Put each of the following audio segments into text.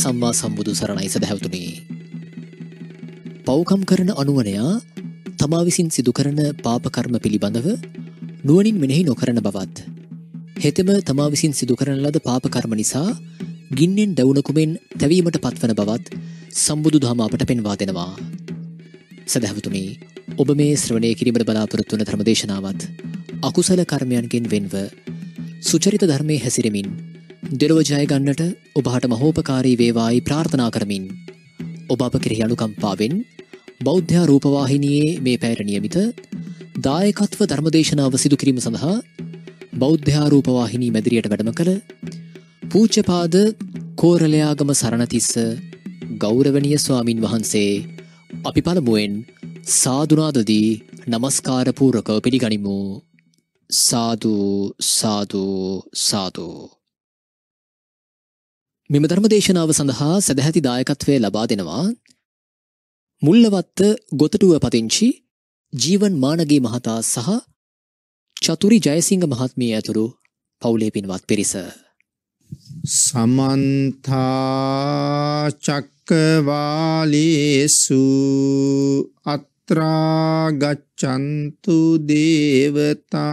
සම්මා සම්බුදු සරණයි සැහැවතුනේ. පෞකම් කරන අනුවනයා තමා විසින් සිදුකරන පාපකර්ම පිළිබඳව නුවනින් මෙනෙහි නොකරන බවත්. හෙතම තමා විසින් සිදුකරන ලද පාපකර්ම නිසා ගින්නෙන් දැවුණකුමෙන් තැවීමට පත්වන බවත් සම්බුදු දහම අපට පෙන්වා දෙෙනවා. සැදැහවතුනි ඔබ මේ ශ්‍රවණය කිරීමට බලාපොරොත්තුවන ධර්මදේශනාවත් අකුසල කර්මයන්ගෙන් වෙන්ව සුචරිත ධර්මය හැසිරමින් දෙලොව ජයගන්නට ඔබහට මහෝපකාරී වේවායි ප්‍රාර්ථනා කරමින්. ඔබ අප කෙරෙහි අනුකම්පාවෙන් බෞද්ධා රූපවාහිනයේ මේ පැයට නියමිත දායකත්ව ධර්මදේශනාව සිදු කිරීම සඳහා බෞද්ධා රූපවාහිනී මැදිරියට වැඩම කළ පූච්චපාද කෝරලයාගම සරණතිස්ස ගෞරවනය ස්වාමින් වහන්සේ අපි පළමුුවෙන් සාධනාදදී නමස්කාරපූරකව පිළිගනිමු සාධූ සාධූ සාධූ මෙම ධර්මදේශනාව සඳහා සැදැහැති දායකත්වය ලබා දෙනවා මුල්ලවත්ත ගොතටුව පතිංචි ජීවන් මානගේ මහතා සහ චතුරි ජයසිංහ මහත්මිය ඇතුළු පවුලේ පින්වත් පිරිස. සමන්තාචක්කවාලේසු අත්‍රාගච්චන්තු දේවතා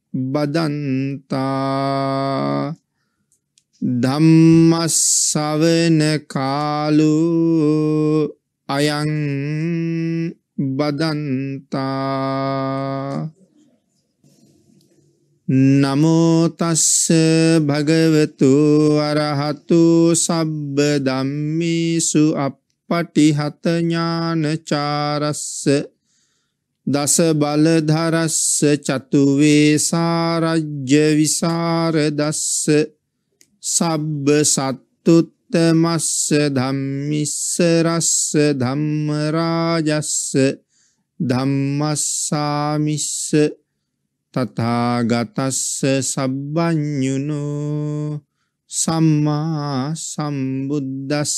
බදන්තා ධම්මස්සවන කාලු අයං බදන්තා නමෝතස්ස භගවතු වරහතු සබ්බ ධම්මිසු අප පටිහත ඥානචාරස්ස දස බලධරස්ස චතුවේ සාරජ්‍ය විසාර දස්ස සබ්බ සත්තුත්ත මස්ස ධම්මිස්ස රස්ස ධම්මරාජස්ස ධම්මස්සාමිස්ස තථාගතස්ස සබ්බඤුනෝ සම්මා සම්බුද්දස්ස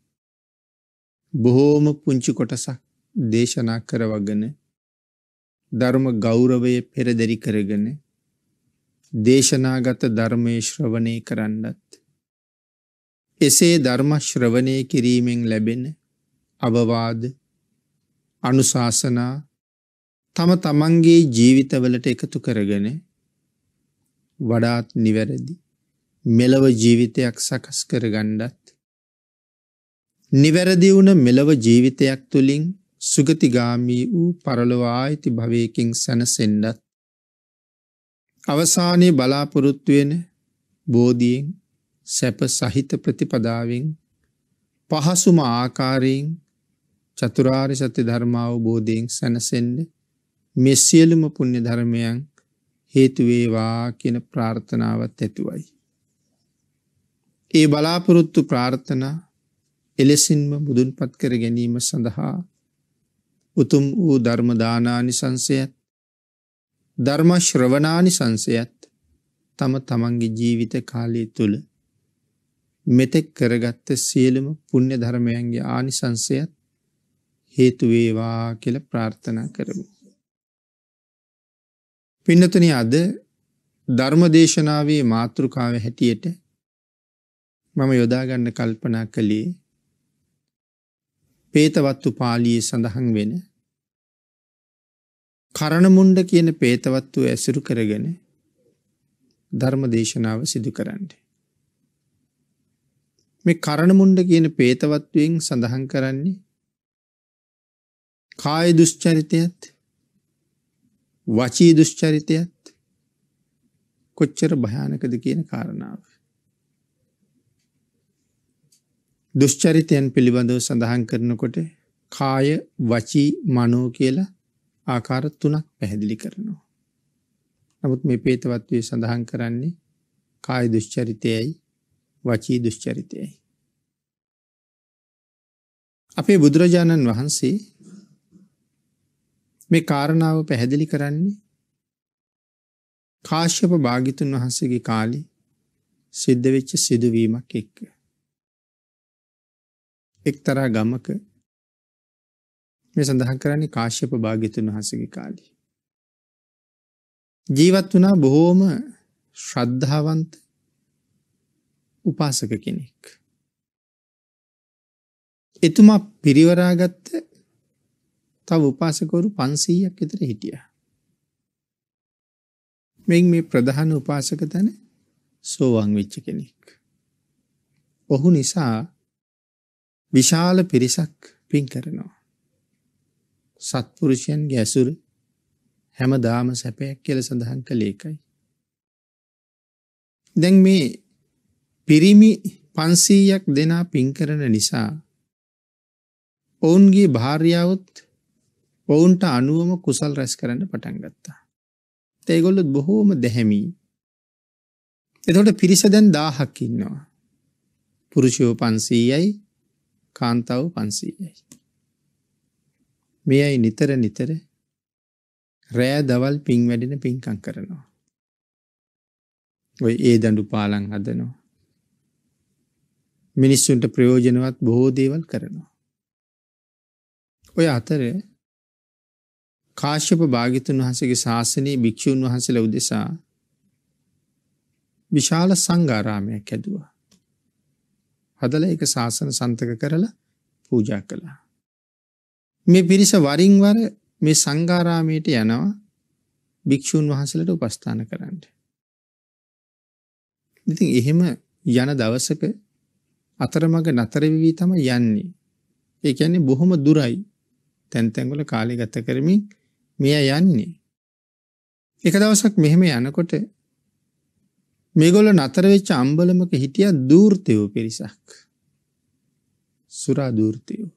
බොහෝම පුංචි කොටසක් දේශනා කරවගෙන ධර්ම ගෞරවය පෙරදරි කරගෙන දේශනාගත ධර්මය ශ්‍රවණය කරන්නත්. එසේ ධර්ම ශ්‍රවණය කිරීමෙන් ලැබෙන අවවාද අනුශාසනා තම තමන්ගේ ජීවිතවලට එකතු කරගෙන වඩාත් නිවැරදි මෙලව ජීවිතයක් සකස් කරගණ්ඩත් නිවැරදි වුණ මෙලව ජීවිතයක් තුළින් සුගතිගාමී වූ පරලොව ආයිති භවයකින් සැනසෙන්නත් අවසානයේ බලාපොරොත්තු වෙන බෝධියෙන් සැප සහිත ප්‍රතිපදාවෙන් පහසුම ආකාරයෙන් චතුරාර්ය සත්‍ය ධර්ම අවබෝධයෙන් සැනසෙන්න මේ සියලුම පුණ්‍ය ධර්මයන් හේතු වේවා කියන ප්‍රාර්ථනාවත් ඇතුවයි. ඒ බලාපොරොත්තු ප්‍රාර්ථනා එලෙසින්ම බුදුන්පත් කර ගැනීම සඳහා උතුම් වූ ධර්මදානානි සංසයත් ධර්ම ශ්‍රවණානි සංසයත් තම තමන්ගේ ජීවිත කාලය තුළ මෙතෙක් කරගත්ත සියලුම පුුණ්‍ය ධර්මයන්ගේ ආනිසංසයත් හේතුවේවා කියල ප්‍රාර්ථනා කරමු. පින්නතුන අද ධර්මදේශනාවේ මාතෘකාව හැටියට මම යොදාගන්න කල්පනා කළේ පේතවත්තු පාලියේ සඳහන් වෙන කරණමුන්ඩ කියන පේතවත්තුව ඇසුරු කරගෙන ධර්ම දේශනාව සිදු කරන්න. මේ කරණමුන්ඩ කියන පේතවත්වයෙන් සඳහන් කරන්නේ කාය දුෂ්චරිතයත් වචී දුෂ්චරිතයත් කොච්චර භයානකද කියන කාරණාව. දුෂ්චරිතයන් පිළිබඳව සඳහන් කරනකොට කාය වචී මනෝ කියලා ආකාර තුනක් පැහැදිලි කරනවා. නමුත් මේ පේතවත්වය සඳහන් කරන්නේ කාය දුෂ්චරිතයයි වචී දුෂ්චරිතයයි. අපේ බුදුරජාණන් වහන්සේ මේ කාරණාව පැහැදිලි කරන්නේ කාශ්‍යප භාගිතුන් වහන්සේගේ කාලි සිද්ධ වෙච්ච සිදුවීමක් එක්ක. එක්තරා ගමක මේ සඳහන් කරන්නේ කාශ්‍යප භාග්‍යතුන් වහන්සගේ කාලි. ජීවත් වනා බොහෝම ශ්‍රද්ධාවන්ත උපාසක කෙනෙක්. එතුමා පිරිවරාගත්ත තව උපාසකවරු පන්සීයක් එතර හිටිය. මෙ මේ ප්‍රධාන උපාසක තැන සෝවාං වෙච්ච කෙනෙක්. ඔහු නිසා විශාල පිරිසක් පින් කරනවා. සත්පුරුෂයන් ගැසුර හැම දාම සැපයක් කියල සඳහන් කළේකයි. දැන් මේ පිරිමි පන්සීයක් දෙනා පින්කරන නිසා ඔවුන්ගේ භාර්යාවත් ඔවුන්ට අනුවම කුසල් රැස් කරන්න පටන් ගත්තා. තේගොල්ලොත් බොහෝම දැහැමී. එතොට පිරිස දැන් දාහක්කින්නවා. පුරුෂයෝ පන්සීයයි කාන්තාව පන්සීයයි. මේ අයි නිතර නිතර රෑ දවල් පින් වැඩෙන පින්කං කරනවා. ඔය ඒ දඩු පාලං හදනවා. මිනිස්සුන්ට ප්‍රයෝජනවත් බොහෝ දේවල් කරනවා. ඔය අතර කාශ්‍යප භාගිතුන් වහසගේ ශාසනයේ භික්‍ෂූන් වහසල උදෙසා විශාල සංගාරාමයක් ඇදවා. හදලා ඒක ශාසන සන්තක කරලා පූජා කළා. මේ පිරිස වරින් වර මේ සංඝාරාමයට යනවා භික්ෂූන් වහන්සේලට උපස්ථාන කරන්න. ඉතින් එහෙම යන දවසක අතරමඟ නතර වෙවි තමයි යන්නේ. ඒ කියන්නේ බොහොම දුරයි. තැන් තැන් වල කාලය ගත කරමින් මෙයා යන්නේ. එක දවසක් මෙහෙම යනකොට මේගොල්ල නතරවෙච්ච අම්බලමක හිටිය දූර්තයෝ පිරිසක්. සුරා දූර්තයෝ.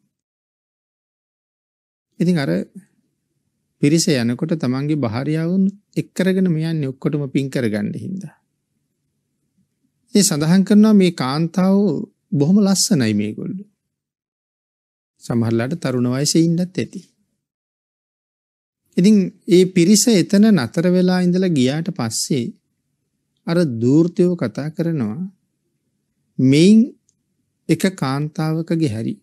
ඉතින් අර පිරිස යනකොට තමන්ගේ භාරියාවන් එක්කරගෙන මෙයන් ඔක්කොටම පින්කර ගණ්ඩ හින්ද. ඒ සඳහන් කරනවා මේ කාන්තාව බොහොම ලස්සනයි මේ ගොල්ඩු. සමහරලාට තරුණ වයස ඉන්ඩත් ඇති. ඉතින් ඒ පිරිස එතන නතර වෙලා ඉඳලා ගියාට පස්සේ අර දූර්තයෝ කතා කරනවා මෙයින් එක කාන්තාවකගේ හැරි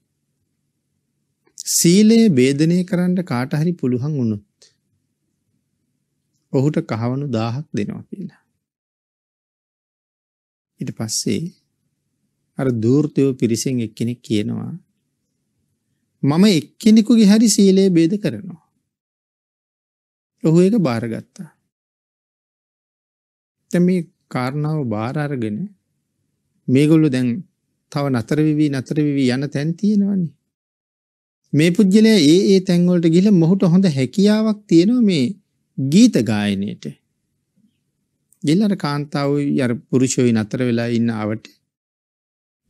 සීලයේ බේදනය කරන්න කාට හරි පුළුවන් වුණොත් ඔහුට කහවණු 1000ක් දෙනවා කියලා. ඊට පස්සේ අර දූර්තයෝ පිරිසෙන් එක්කෙනෙක් කියනවා මම එක්කෙනෙකුගේ හරි සීලය බේද කරනවා. ඔහු ඒක බාරගත්තා. දැන් මේ කාරණාව බාර අරගෙන මේගොල්ලෝ දැන් තව නතර වෙවි නතර වෙවි යන තැන් තියෙනවනේ. මේ පුද්ගලයා ඒ ඒ තැන් වලට ගිහලා මොහුට හොඳ හැකියාවක් තියෙනවා මේ ගීත ගායනයේට. දෙල්ලර කාන්තාවෝයි අර පුරුෂයෝයි නතර වෙලා ඉන්න අවට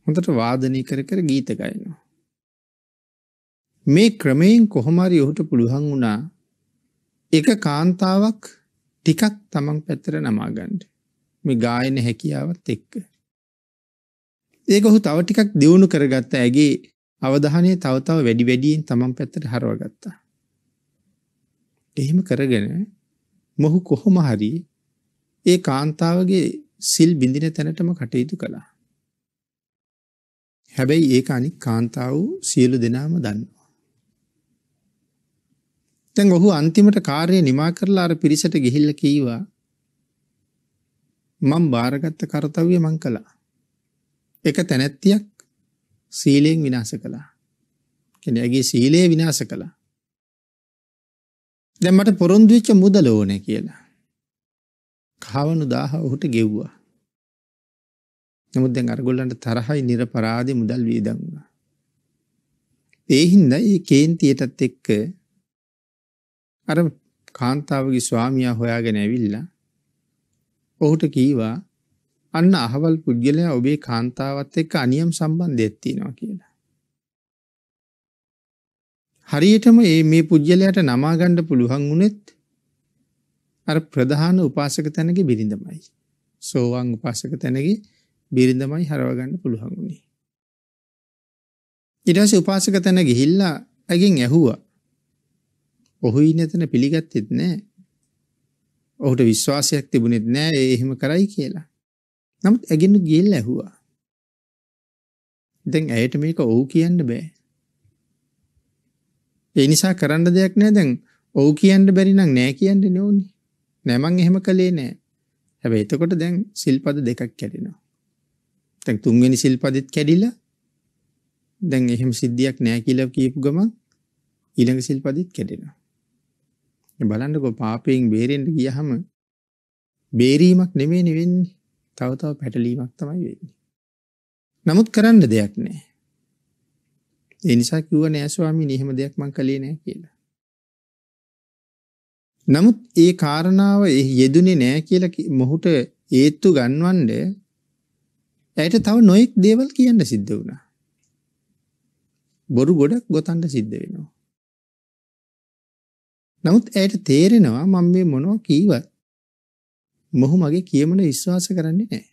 හොඳට වාදනය කර කර ගීත ගයනවා. මේ ක්‍රමයෙන් කොහොම හරි ඔහුට පුළුවන් වුණා එක කාන්තාවක් ටිකක් තමන් පැත්තට නමා ගන්න. මේ ගායන හැකියාවත් එක්ක. ඒක ඔහු තව ටිකක් දියුණු කරගත්ත ඇගේ අවධානය තවතාව වැඩි වැඩියෙන් තමන් පැත්තට හරවගත්තා. එහෙම කරගෙන මොහු කොහොම හරි ඒ කාන්තාවගේ සිල් බිඳින තැනටම කටයුතු කළා. හැබැයි ඒක අනික් කාන්තාව සියලු දෙනාම දන්නවා. දැන් ඔහු අන්තිමට කාර්යය නිමා කරලා අර පිරිසට ගිහිල්ලා කීවා මං භාරගත්ත කර්තව්‍ය මං කළා. එක තැනැත්තියක් සීලයෙන් විනාස කළා. කියන්නේ ඇගේ සීලය විනාශ කළා. දැන් මට පොරොන්දු වෙච්ච මුදල ඕනේ කියලා. කහවණු 1000 ඔහුට ගෙව්වා. නමුත් දැන් අරගොල්ලන්ට තරහයි නිර්පරාදී මුදල් වියදම් වුණා. ඒ හින්දා ඒ කේන්තියටත් එක්ක අර කාන්තාවගේ ස්වාමියා හොයාගෙන ඇවිල්ලා ඔහුට කීවා අන්න අහවල් පුද්ගලයා ඔබේ කාන්තාවත් එක්ක අනියම් සම්බන්ධයක් තියෙනවා කියලා. හරියටම ඒ මේ පුද්ගලයාට නමා ගන්න පුළුවන් උනේත් අර ප්‍රධාන උපාසක තැනගේ බිරිඳමයි. සෝවාන් උපාසක තැනගේ බිරිඳමයි හරව ගන්න පුළුවන් උනේ. ඊට පස්සේ උපාසක තැන ගිහිල්ලා ඇගෙන් ඇහුවා. ඔහු ඉන්න තැන පිළිගත්තෙත් නැහැ. ඔහුට විශ්වාසයක් තිබුණෙත් නෑ ඒ එහෙම කරයි කියලා. නමුත් ඇගෙනුත් ගිහිල්ලා ඇහුවා. දැන් ඇයට මේක ඔව් කියන්න බෑ. ඒ නිසා කරන්න දෙයක් නෑ දැන් ඔව් කියන්න බැරි නම් නෑ කියන්න ඕනේ. නෑ මං එහෙම කළේ නෑ. හැබැයි එතකොට දැන් සිල්පද දෙකක් කැඩෙනවා. දැන් තුන්වෙනි සිල්පදෙත් කැඩිලා දැන් එහෙම සිද්ධියක් නෑ කියලා කියපු ගමන් ඊළඟ සිල්පදෙත් කැඩෙනවා. මේ බලන්නකෝ පාපයෙන් බේරෙන්න ගියහම බේරීමක් නෙමෙයි වෙන්නේ. තව තව පැටලීමක් තමයි වෙන්නේ. නමුත් කරන්න දෙයක් නැහැ. ඒ නිසා කිව්ව නෑ ස්වාමීනි එහෙම දෙයක් මං කළේ නෑ කියලා. නමුත් ඒ කාරණාව යෙදුනේ නෑ කියලා මොහුට ඒත්තු ගන්වන්න ඇයට තව නොයෙක් දේවල් කියන්න සිද්ධ වුණා. බොරු ගොඩක් ගොතන්න සිද්ධ වෙනවා. නමුත් ඇයට තේරෙනවා මම මේ මොනවා කීවත් මොහු මගේ කියමන විශ්වාස කරන්නේ නැහැ.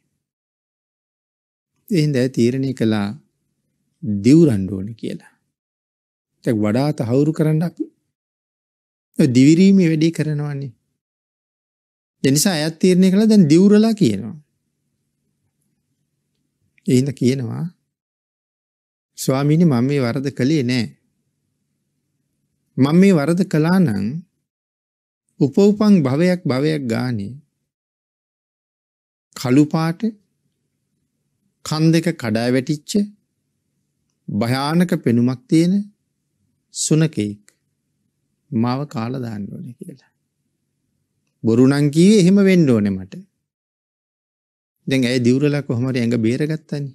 එහෙනම් ඇය තීරණය කළා දිවුරන්න ඕනේ කියලා. දැන් වඩා තහවුරු කරන්න අපි දිවිරීමේ වැඩේ කරනවන්නේ. ඒ නිසා ඇයත් තීරණය කළා දැන් දිවුරලා කියනවා. එහෙනම් කියනවා ස්වාමීනි මම මේ වරද කළේ නැහැ. මම මේ වරද කළා නං උපවපං භවයක් භවයක් ගානේ කළුපාට කන් දෙක කඩා වැටිච්ච භයානක පෙනුමක් තියෙන සුනකෙක් මාව කාලා දාන්න ඕනේ කියලා. බොරු නම් කිව්වේ එහෙම වෙන්න ඕනේ මට. දැන් ඇය දිවුරලා කොහොම හරි ඇඟ බේරගත්තනේ.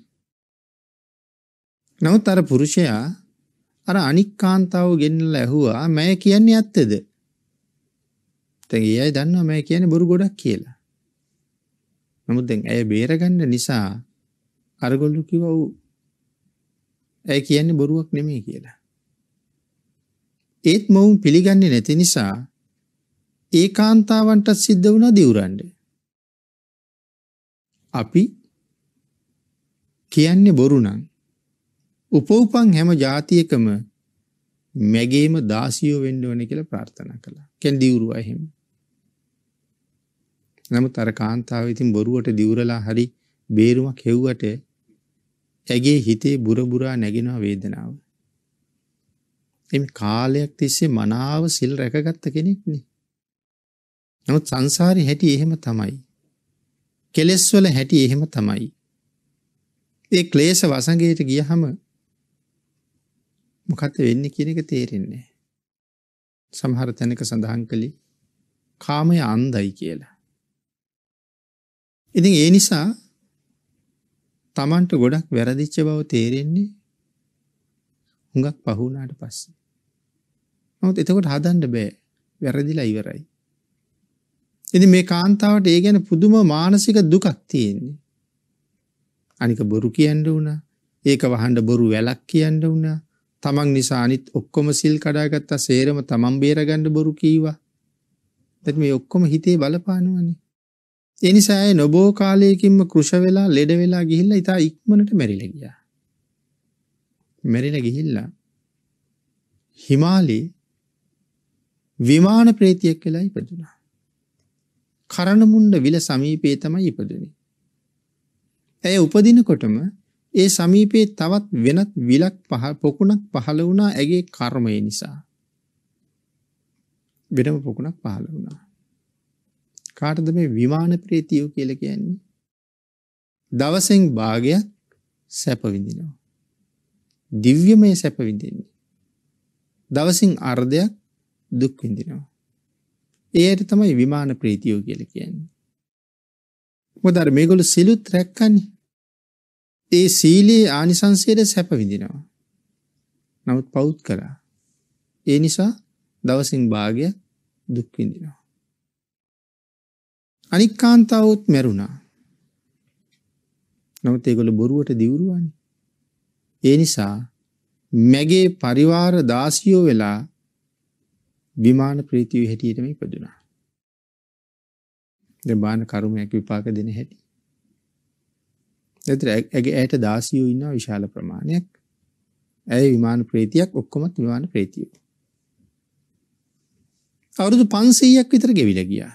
නමුත් අර පුරුෂයා අර අනික් කාන්තාව ගෙන්නලා ඇහුවා මම කියන්නේ ඇත්තද? දැන් ඊයයි දන්නවා මම කියන්නේ බොරු ගොඩක් කියලා. නමුත් දැන් ඇය බේරගන්න නිසා අරගොල්ලෝ කිව්වා ඌ ඇය කියන්නේ බොරුවක් නෙමෙයි කියලා. ඒත් මොවුන් පිළිගන්නේ නැති නිසා ඒ කාන්තාවන්ට සිද්ධ වුණා දිවුරන්න. අපි කියන්නේ බොරු නම් උපෝපන් හැම ජාතියකම මැගේම දාසියෝ වෙන්න ඕනේ කියලා ප්‍රාර්ථනා කළා. කියන්නේ දිවුරුවා එහෙම. නමුත් අර කාන්තාව ඉතින් බොරුවට දිවුරලා හරි බේරුමක් හෙව්වට ඇගේ හිතේ බුරබුරා නැගෙනා වේදනාව. එම් කාලයක් තිස්සේ මනාව සිල් රැකගත්ත කෙනෙක් නේ. නමුත් සංසාරේ හැටි එහෙම තමයි. කෙලෙස් වල හැටි එහෙම තමයි. ඒ ක්ලේශ වසඟයට ගියහම මොකක්ද වෙන්න කියන එක තේරෙන්නේ. සමහර තැනක සඳහන් කළි කාමය අන්දයි කියලා. ඉති ඒ නිසා තමන්ට ගොඩක් වැරදිච්ච බව තේරෙන්නේ හුඟක් පහුුණාට පස්ස. නොත් එතකොට හදන්ඩ බෑ වැරදිලා ඉවරයි. එති මේ කාන්තාවට ඒ ගැන පුදුම මානසික දුකක් තියෙන්නේ. අනික බොරු කියන්ඩ වුණ ඒක වහන්ඩ බොරු වැලක් කියන්ඩ වුණා තමන් නිසා අනිත් ඔක්කොම සිල් කඩාගත්තා සේරම තමන් බේරගන්න බොරු කීවා. දැන් මේ ඔක්කොම හිතේ බලපානවනේ. ඒ නිසා ඒ නොබෝ කාලයකින්ම කෘෂ වෙලා ලෙඩ වෙලා ගිහිල්ලා ඉතා ඉක්මනට මැරිලා ගියා. මැරිලා ගිහිල්ලා හිමාලයේ විමාන ප්‍රේතියක් වෙලා ඉපදුනා. කරණමුණ්ඩ විල සමීපයේ තමයි ඉපදුනේ. ඇය උපදිනකොටම ඒ සමීපයේ තවත් වෙනත් විලක් පහ පොකුණක් පහළ වුණා ඇගේ කර්මය නිසා. වෙනම පොකුණක් පහළ වුණා. කාටද මේ විමාන ප්‍රේතියෝ කියලා කියන්නේ? දවසෙන් භාගයක් සැප විඳිනවා. දිව්‍යමය සැප විඳින්නේ. දවසින් අර්ධයක් දුක් විඳිනවා. ඒ ඇයට තමයි විමාන ප්‍රීතියෝ කියලා කියන්නේ. මොකද අර මේගොල්ලෝ සිලුත් රැක්කන්නේ. ඒ සීලයේ ආනිසංසයට සැප විඳිනවා. නමුත් පෞද් කරා. ඒ නිසා දවසින් භාගය දුක්විඳිනවා. අනික් කාන්තාවත් මැරුණා. නමුත් ඒගොල බොරුවට දිවුරුවනි. ඒ නිසා මැගේ පරිවාර දාසියෝ වෙලා විමාන ප්‍රීතිව හැටියටම ඉපදුනා. දෙබාන කරුමයක් විපාක දෙන හැටි. ඒතර ඇගේ ඇයට දාසියෝ ඉන්නවා විශාල ප්‍රමාණයක්. ඇය විමාන ප්‍රේතියක් ඔක්කොමත් විමාන ප්‍රේතියෝ. අවුරුදු 500ක් විතර ගෙවිලා ගියා.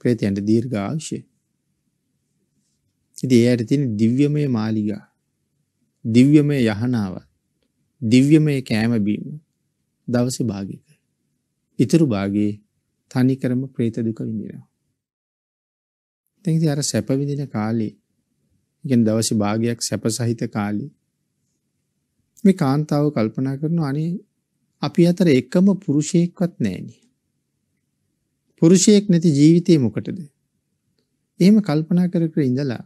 ප්‍රේතයන්ට දීර්ඝායුෂය. ඉතින් එයාට තියෙන දිව්‍යමය මාලිගා. දිව්‍යමය යහනාව. දිව්‍යමය කෑම බීම. දවසේ භාගයක. ඉතුරු භාගයේ තනිකරම ප්‍රේත දුක විඳිනවා. දැන් ඉතින් අර සැප විඳින කාලේ ඉගෙන දවස් භාගයක් සැප සහිත කාලේ මේ කාන්තාව කල්පනා කරනවා අනේ අපි අතර එකම පුරුෂයෙක්වත් නැහැ පුරුෂයෙක් නැති ජීවිතේ මොකටද? එහෙම කල්පනා කර කර ඉඳලා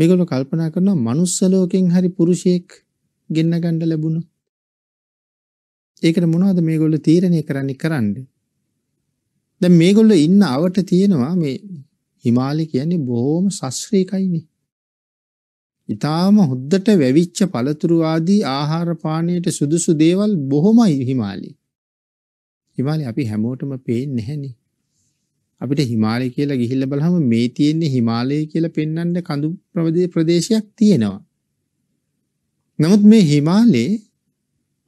මේගොල්ලෝ කල්පනා කරනවා manuss ලෝකෙන් හරි පුරුෂයෙක් ගෙන්න ගන්න ලැබුණොත් ඒකට මොනවද මේගොල්ලෝ තීරණය කරන්නේ කරන්නේ? දැන් මේගොල්ලෝ ඉන්න අවට තියෙනවා මේ හිමාලය කියන්නේ බොහොම සස්ත්‍රීකයිනේ. ඊටාම හොද්දට වැවිච්ච පළතුරු ආදී ආහාර පානයට සුදුසු දේවල් බොහොමයි හිමාලි. හිමාලි අපි හැමෝටම පේන්නේ නැහෙනේ. අපිට හිමාලය කියලා ගිහිල්ලා බලහම මේ තියෙන්නේ හිමාලය කියලා පෙන්වන්න කඳු ප්‍රදේශයක් තියෙනවා. නමුත් මේ හිමාලයේ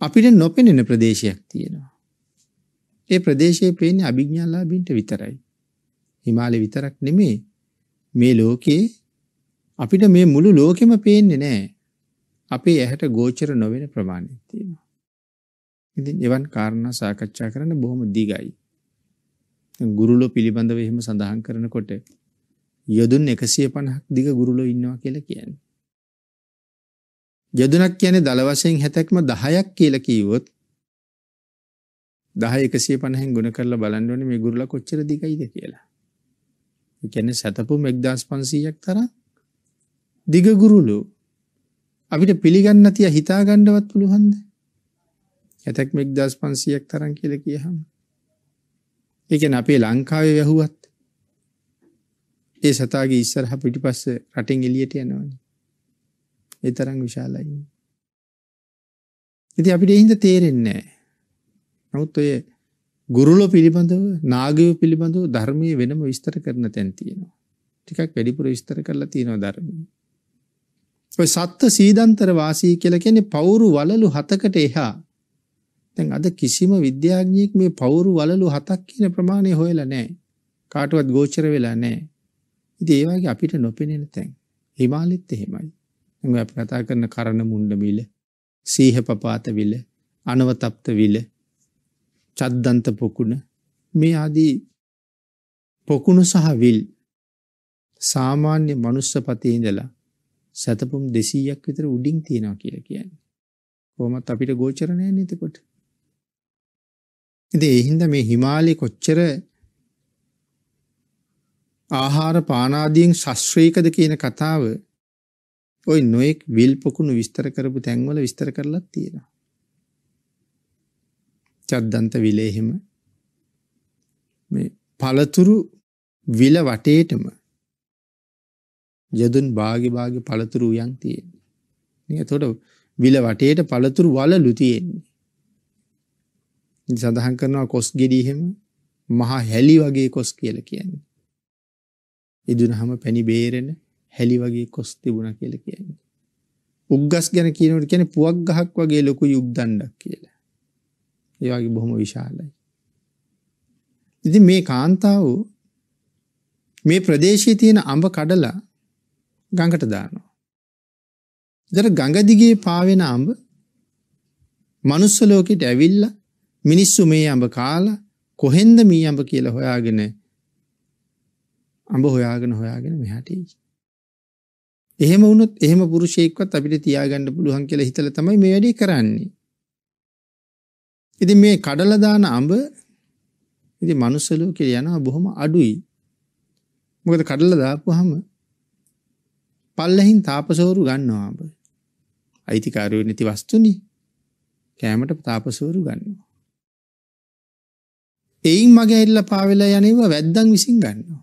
අපිට නොපෙනෙන ප්‍රදේශයක් තියෙනවා. ඒ ප්‍රදේශයේ පේන්නේ අභිඥාලාභීන්ට විතරයි. හිමාලය විතරක් නෙමේ මේ ලෝකේ අපිට මේ මුළු ලෝකෙම පේන්නේ නැහැ. අපේ ඇහැට ගෝචර නොවන ප්‍රමාණයක් තියෙනවා. ඉතින් එවන් කාරණා සාකච්ඡා කරන්න බොහොම දිගයි. ගුරුලෝ පිළිබඳව එහෙම සඳහන් කරනකොට යොදුන් 150ක් දිග ගුරුලෝ ඉන්නවා කියලා කියන්නේ. යොදුනක් කියන්නේ දල වශයෙන් හැතැක්ම 10ක් කියලා කිව්වොත් 10 150න් ගුණ කරලා බලන්න ඕනේ මේ ගුරුලා කොච්චර දිගයිද කියලා. ඒ කියන්නේ සතපුම් 1500ක් තරම් දිගගුරුලු අපිට පිළිගන්න තිය හිතාගණ්ඩවත් පුළුවන්ද ඇතැක් මෙක් දස් පන්සියක් තරන් කියල කියහම් එකන අපේ ලංකාවේ වැැහුවත් ඒ සතාගේ ඉස්සරහ පිටි පස්ස රටෙන් එලියට යනවන එතරං විශාලයි ඉති අපිට එහින්ද තේරෙන්නේ නමුත් ඔය ගුරුලෝ පිළිබඳව නාගයෝ පිළිබඳව ධර්මය වෙනම විස්තර කරන තැන් තියෙනවා ටිකක් වැඩිපුර විස්තර කරලා තියෙනවා ධර්මී ඔය සත්ත්ව සීදන්තර වාසී කියලා කියන්නේ පවුරු වලලු හතකට එහා. දැන් අද කිසිම විද්‍යාඥයෙක් මේ පවුරු වලලු හතක් කියන ප්‍රමාණය හොයලා නැහැ. කාටවත් ගෝචර වෙලා නැහැ. ඉතින් ඒ වගේ අපිට නොපෙනෙන තැන්. හිමාලෙත් එහෙමයි. දැන් අපි කතා කරන කරන මුණ්ඩ මිල, සීහ පපාත විල, අනවතප්ත විල, චද්දන්ත පොකුණ මේ ආදී පොකුණ සහ විල් සාමාන්‍ය මනුස්සපතේ ඉඳලා සතපොම් 200ක් විතර උඩින් තියෙනවා කියලා කියන්නේ. කොහොමත් අපිට ගෝචර නැන්නේ එතකොට. ඉතින් ඒ හින්දා මේ හිමාලයේ කොච්චර ආහාර පානාදියෙන් ශස්ත්‍රීකද කියන කතාව ওই නොඑක් විල්පකුණු විස්තර කරපු තැන්වල විස්තර කරලා තියෙනවා. චද්දන්ත විලේ එහෙම මේ පළතුරු විල වටේටම යදුන් භාග භාග පළතුරු උයන් තියෙන්නේ. නේ එතකොට විල වටේට පළතුරු වලලු තියෙන්නේ. සඳහන් කරනවා කොස් ගෙඩි එහෙම මහා හැලි වගේ කොස් කියලා කියන්නේ. ඉදුණහම පැණි බේරෙන හැලි වගේ කොස් තිබුණා කියලා කියන්නේ. උග්ගස් ගැන කියනකොට කියන්නේ පුවක් ගහක් වගේ ලොකු යුග්දණ්ඩක් කියලා. ඒ වගේ බොහොම විශාලයි. ඉතින් මේ කාන්තාව මේ ප්‍රදේශයේ තියෙන අඹ කඩලා ගඟට දානවා. දර ගඟදිගේ පාවෙන අඹ මනුස්සලෝකෙට ඇවිල්ල මිනිස්සු මේ අඹ කාලා කොහෙන්ද මී අඹ කියල හොයාගෙන අඹ හොයාගෙන හොයාගෙන මෙහටයි. එහෙම වුණොත් එහෙම පුරුෂයෙක්වත් අපිට තියාගන්න පුළුවන් කියලා හිතල තමයි මේ වැඩි කරන්නේ. ඉතින් මේ කඩලදාන අඹ ඉතින් මනුස්සලෝ කියලා යනවා බොහොම අඩුයි. මොකද කඩලා දාපුවාම පල්ලහින් තාපසෝරු ගන්නවා අප. අයිතිකාරය නැති වස්තුනි කෑමට තාපසෝරු ගන්නවා. එයින් මගේ එල්ල පාවෙලා යනව වැද්දන් විසින් ගන්නවා.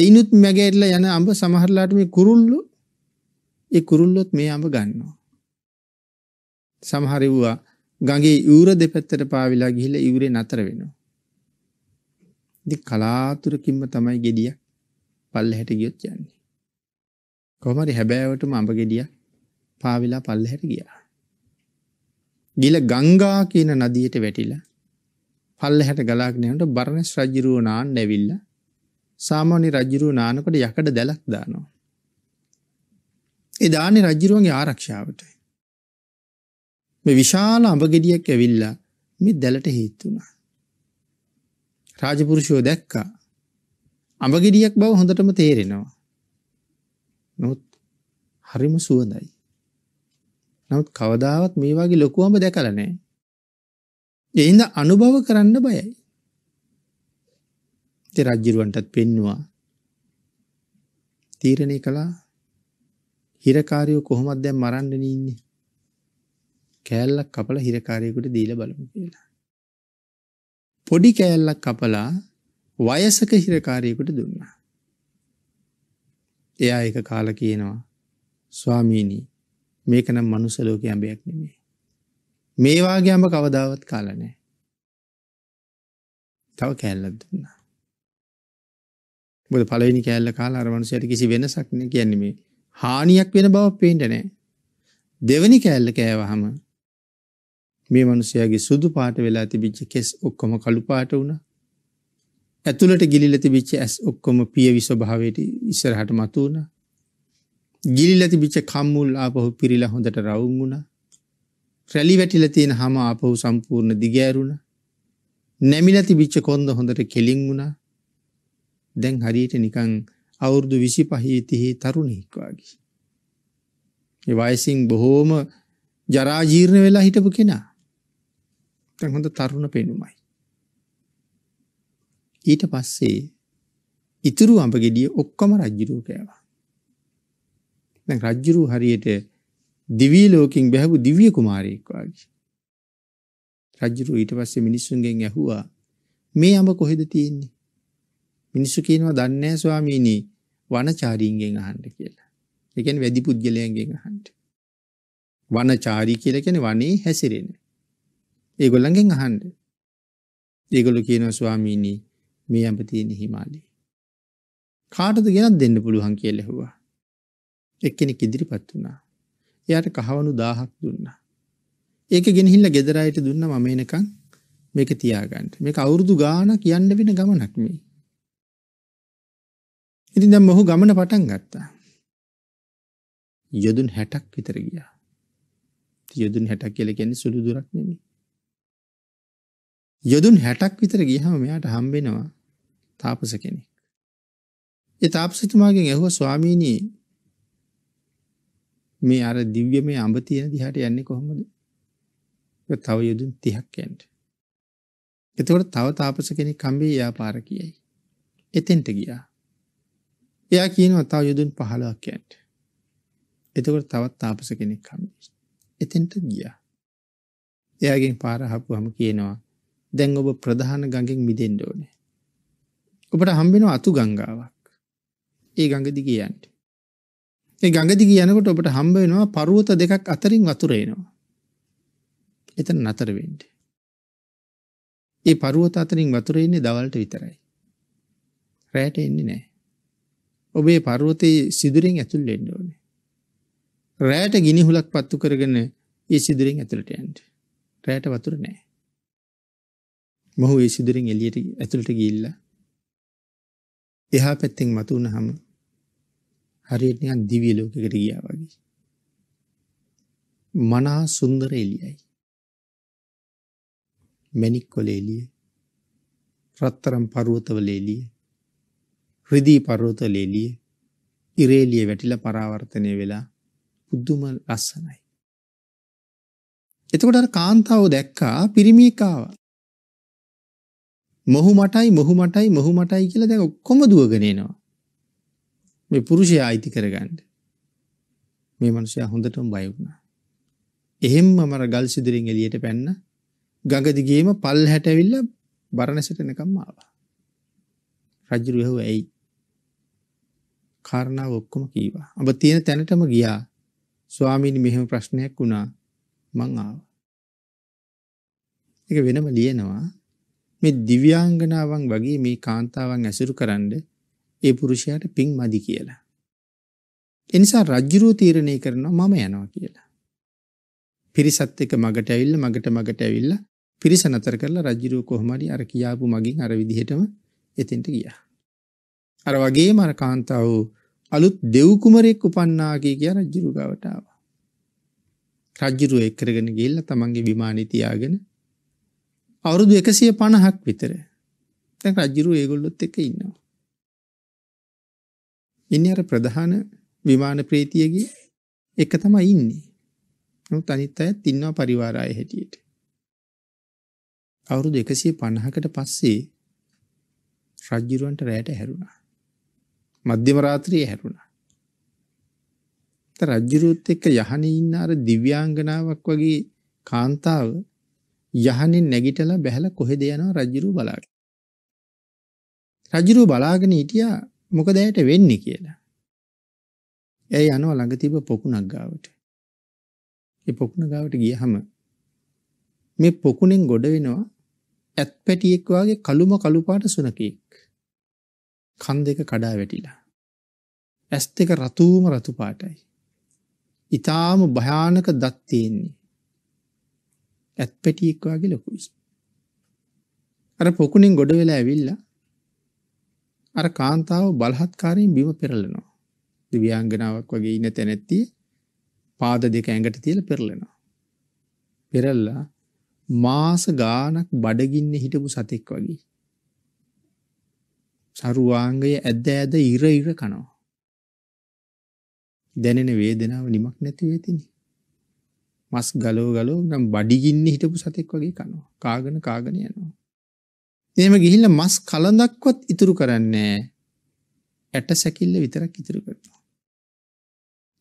එයිනුත් මැගැල්ල යන අඹ සමහරලාට මේ කුරුල්ලු ඒ කුරුල්ලොත් මේ අඹ ගන්නවා. සමහර වූවා ගගේ යුර දෙපැත්තට පාවිලා ගිහිල ඉවරේ නතර වෙනවා. ඉති කලාතුරකින්ම තමයි ගෙඩියක් පල්ලෙහැට ගියොත් යන්නේ. කොහොමරි හැබෑවටම අඹ ගෙඩියක් පාවිලා පල්ලෙහැට ගියා. ගිල ගංගා කියන නදියට වැටිලා පල්ලෙහැට ගලාගෙන යනකොට බර්ණස් රජුරෝ නාන්න ඇවිල්ලා සාමාන්‍ය රජුරෝ නානකොට යකඩ දැලක් දානවා. ඒ දාන්නේ රජුරුවන්ගේ ආරක්ෂාවට. මේ විශාල අඹ ගෙඩියක් ඇවිල්ලා මේ දැලට හේතු වුණා. රාජපුරුෂයෝ දැක්කා අඹගිරියක් බව හොඳටම තේරෙනවා. නොත් හරිම සුවඳයි. නමුත් කවදාවත් මේ වගේ ලොකු අඹ දැකලා නැහැ. එයින්ද අනුභව කරන්න බයයි. ඉතින් රජ්ජිරුවන්ටත් පෙන්නවා. තීරණය කළා හිරකාරයෝ කොහොමද දැන් මරන්න ඉන්නේ? කෑල්ලක් කපලා හිරකාරයෙකුට දීලා බලමු කියලා. පොඩි කෑල්ලක් කපලා වයසක හිරකාරයකුට දුන්නා. එයා එක කාල කියනවා ස්වාමීණී මේකනම් මනුසලෝක අඹයක් නෙමේ. මේවාගේ අඹ කවදාවත් කාලනෑ. තව කෑල්ලත් දුන්නා. බොද පලනි කෑල්ල කාලා අරමනුසයට කිසි වෙනසක්න කියන්නේ හානියක් වෙන බව පේන්ටනෑ. දෙවනි කෑල්ල කෑවහම මේ මනුසයාගේ සුදු පාට වෙලා තිබිච්ච කෙස් ඔක්කොම කළුපාට වුණා ඇතුළට ගිලිල තිබිච්ච ඇස් ඔක්කොම පියවි ස්වභාවයට ඉස්සරහට මතුවුණ. ගිලිල තිබිච්ච කම්මුල් ආපහු පිරිලා හොඳට රවුම් වුණ. රැලි වැටිල තියෙන හම ආපහු සම්පූර්ණ දිගෑරුණ. නැමිල තිබිච්ච කොන්ද හොඳට කෙලින් වුණා. දැන් හරියට නිකං අවුරුදු විසි පහීතිහි තරුණෙක්වාගේ. වයසින් බොහෝම ජරාජීර්ණ වෙලා හිටපු කෙනා. තැන් හොඳ තරුණ පෙනුමයි. ඊට පස්සේ ඉතුරු අඹ ගෙඩිය ඔක්කොම රජ්ජුරුව කෑවා. දැන් රජ්ජුරුව හරියට දිවි ලෝකෙන් බැහැපු දිව්‍ය කුමාරයෙක් වගේ. රජ්ජුරුව ඊට පස්සේ මිනිස්සුන්ගෙන් ඇහුවා මේ අඹ කොහෙද තියෙන්නේ? මිනිස්සු කියනවා දන්නේ නැහැ ස්වාමීනි වනචාරීන්ගෙන් අහන්න කියලා. ඒ කියන්නේ වැඩි පුද්ගලයන්ගෙන් අහන්න. වනචාරී කියලා කියන්නේ වනේ හැසිරෙන. ඒගොල්ලන්ගෙන් අහන්න. ඒගොල්ලෝ කියනවා ස්වාමීනි මේ ඇඹ තියෙන හිමාලයේ. කාටද ගෙනත් දෙන්න පුළුවන් කියලා ඇහුවා. එක්කෙනෙක් ඉදිරිපත් වුණා. එයාට කහවණු 1000ක් දුන්නා. ඒක ගෙනහිල්ලා ගෙදර අයට දුන්නා මම එනකන් මේක තියාගන්න. මේක අවුරුදු ගාණක් යන්න වෙන ගමනක් මේ. ඉතින් දැන් මොහු ගමන පටන් ගත්තා. යොදුන් 60ක් විතර ගියා. යොදුන් 60 කියලා කියන්නේ සුළු දුරක් නෙමෙයි. යොදුන් 60ක් විතර ගියහම මෙයාට හම්බෙනවා තාපස කෙනෙක්. ඒ තාපසිතුමාගෙන් ඇහුව ස්වාමීණී මේ අර දිව්‍ය මේ අඹ තියෙන දිහාට යන්නේ කොහොමද? තව යුදුන් 30ක් යන්න. එතකොට තව තාපස කෙනෙක් හම්බේ ව්‍යාපාර කියයි. එතෙන්ට ගියා. එයා කියනවා තව යුදුන් 15ක් යන්න. එතකොට තවත් තාපස කෙනෙක් හම්බේ. එතෙන්ට ගියා. එයාගෙන් පාර හපුවම කියනවා දැන් ඔබ ප්‍රධාන ගඟෙන් මිදෙන්න ඕනේ. ඔබට හම්බෙන අතු ගංගාවක්. ඒ ගඟදි කියන්ට. ඒ ගඟදි කියනකොට ඔබට හම්බ වෙනවා පරුවත දෙකක් අතරින් වතුරේනවා. එතන නතර වෙන්න. ඒ පරුවත අතරින් වතුර එන්නේ දවල්ට විතරයි. රැයට එන්නේ නැහැ. ඔබේ පරුවතේ සිදුරෙන් ඇතුල් වෙන්න ඕනේ. රැයට ගිනි හුලක් පත්තු කරගෙන ඒ සිදුරෙන් ඇතුළට යන්න. රැයට වතුර නැහැ. මොහු ඒ සිදුරෙන් එළියට ඇතුළට ගිහිල්ලා එහා පැත්තෙන් මතුුණ හම හරියටනිකන් දිවිය ලෝකකට ගියා වගේ. මනා සුන්දර එලියයි. මැනික් කොල එලිය රත්තරම් පරුවතවල එලිය හ්‍රදී පරෝතල එලිය ඉරේලිය වැටිල පරාවර්තනය වෙලා පුද්දුම ලස්සනයි. එතකොට කාන්තාව දැක්කා පිරිමිකාව මොහු මටයි මොහු මටයි මොහු මටයි කියලා දැන් ඔක්කොම දුවගෙන එනවා. මේ පුරුෂයා අයිති කරගන්න. මේ මිනිසයා හොඳටම බය වුණා. එහෙම්ම මර ගල් සිදුරින් එළියට පැන්න ගඟ දිගේම පල්හැට ඇවිල්ලා බරණැසට එනකම්ම ආවා. රජු යහුව ඇයි? කාරණාව ඔක්කොම කීවා. ඔබ තියෙන තැනටම ගියා. ස්වාමීනි මෙහෙම ප්‍රශ්නයක් වුණා. මං ආවා. ඒක වෙනම ලියනවා. මේ දිව්‍යාංගනාවන් වගේ මේ කාන්තාවන් ඇසුරු කරන්න ඒ පුරුෂයාට පින් මදි කියලා. එනිසා රජ්ජුරුව තීරණය කරනවා මම යනවා කියලා. පිරිසත් එක මගට ඇවිල්ල මගට මගට ඇවිල්ල පිරිස නතර කරලා රජ්ජුරුව කොහොමරි අර කියාපු මගින් අර විදිහටම එතින්ට ගියා. අර වගේ මර කාන්තාව අලුත් දෙව්කුමරෙක් උපන්නාගේ කිය රජ්ජුරු ගවටාව. රජ්ජුරුව එක්කරගෙන ගිල්ල තමන්ගේ විමානිතියාගෙන අවුරුදු එකසිය පණහක් විතර තැන් රජරු ඒගොල්ලොත් එක ඉන්නවා. ඉන්න අර ප්‍රධාන විමාන ප්‍රේතියගේ එක තමයි ඉන්නේ. නමුත් අනිත් අයත් ඉන්නවා පරිවාරාය හැටියට. අවුරුදු 150කට පස්සේ රජිරුවන්ට රැයට හැරුණා. මධ්‍යම රාත්‍රියේ හැරුණා. ත රජිරුවත් එක්ක යහනේ ඉන්න අර දිව්‍යාංගනාවක් වගේ කාන්තාව යහනින් නැගිටලා බැහැලා කොහෙද යනවා රජුරු බලාගෙන. රජුරු බලාගෙන හිටියා මොකද ඇයට වෙන්නේ කියලා. ඇය යනවා ළඟ තිබ්බ පොකුණක් ගාවට. ඒ පොකුණ ගාවට ගියහම මේ පොකුණෙන් ගොඩ වෙනවා ඇත් පැටියෙක් වගේ කළුම කළු පාට සුනකෙක්. කන් දෙක කඩා වැටිලා. ඇස් දෙක රතුම රතු පාටයි. ඊටාම භයානක දත් තියෙන්නේ. ඇත්පැටියෙක් වගේ ලොකුයි. අර පොකුණෙන් ගොඩ වෙලා ඇවිල්ලා අර කාන්තාව බලහත්කාරයෙන් බිම පෙරලනවා. දිව්‍යාංගනාවක් වගේ ඉන්න තැනැත්තිය පාද දෙක ඇඟට තියලා පෙරලනවා. පෙරල්ලා මාස ගානක් බඩගින්නේ හිටපු සතෙක් වගේ. සරුවාංගය ඇද ඇද ඉර ඉර කනවා. දැනෙන වේදනාව නිමක් නැති වෙතිනේ. මස් ගලව ගලව නම් බඩිගින්නේ හිටපු සතෙක් වගේ කනවා. කාගෙන කාගෙන යනවා. එහෙම ගිහිල්ලා මස් කලඳක්වත් ඉතුරු කරන්නේ ඇට සැකිල්ල විතරක් ඉතුරු කරනවා.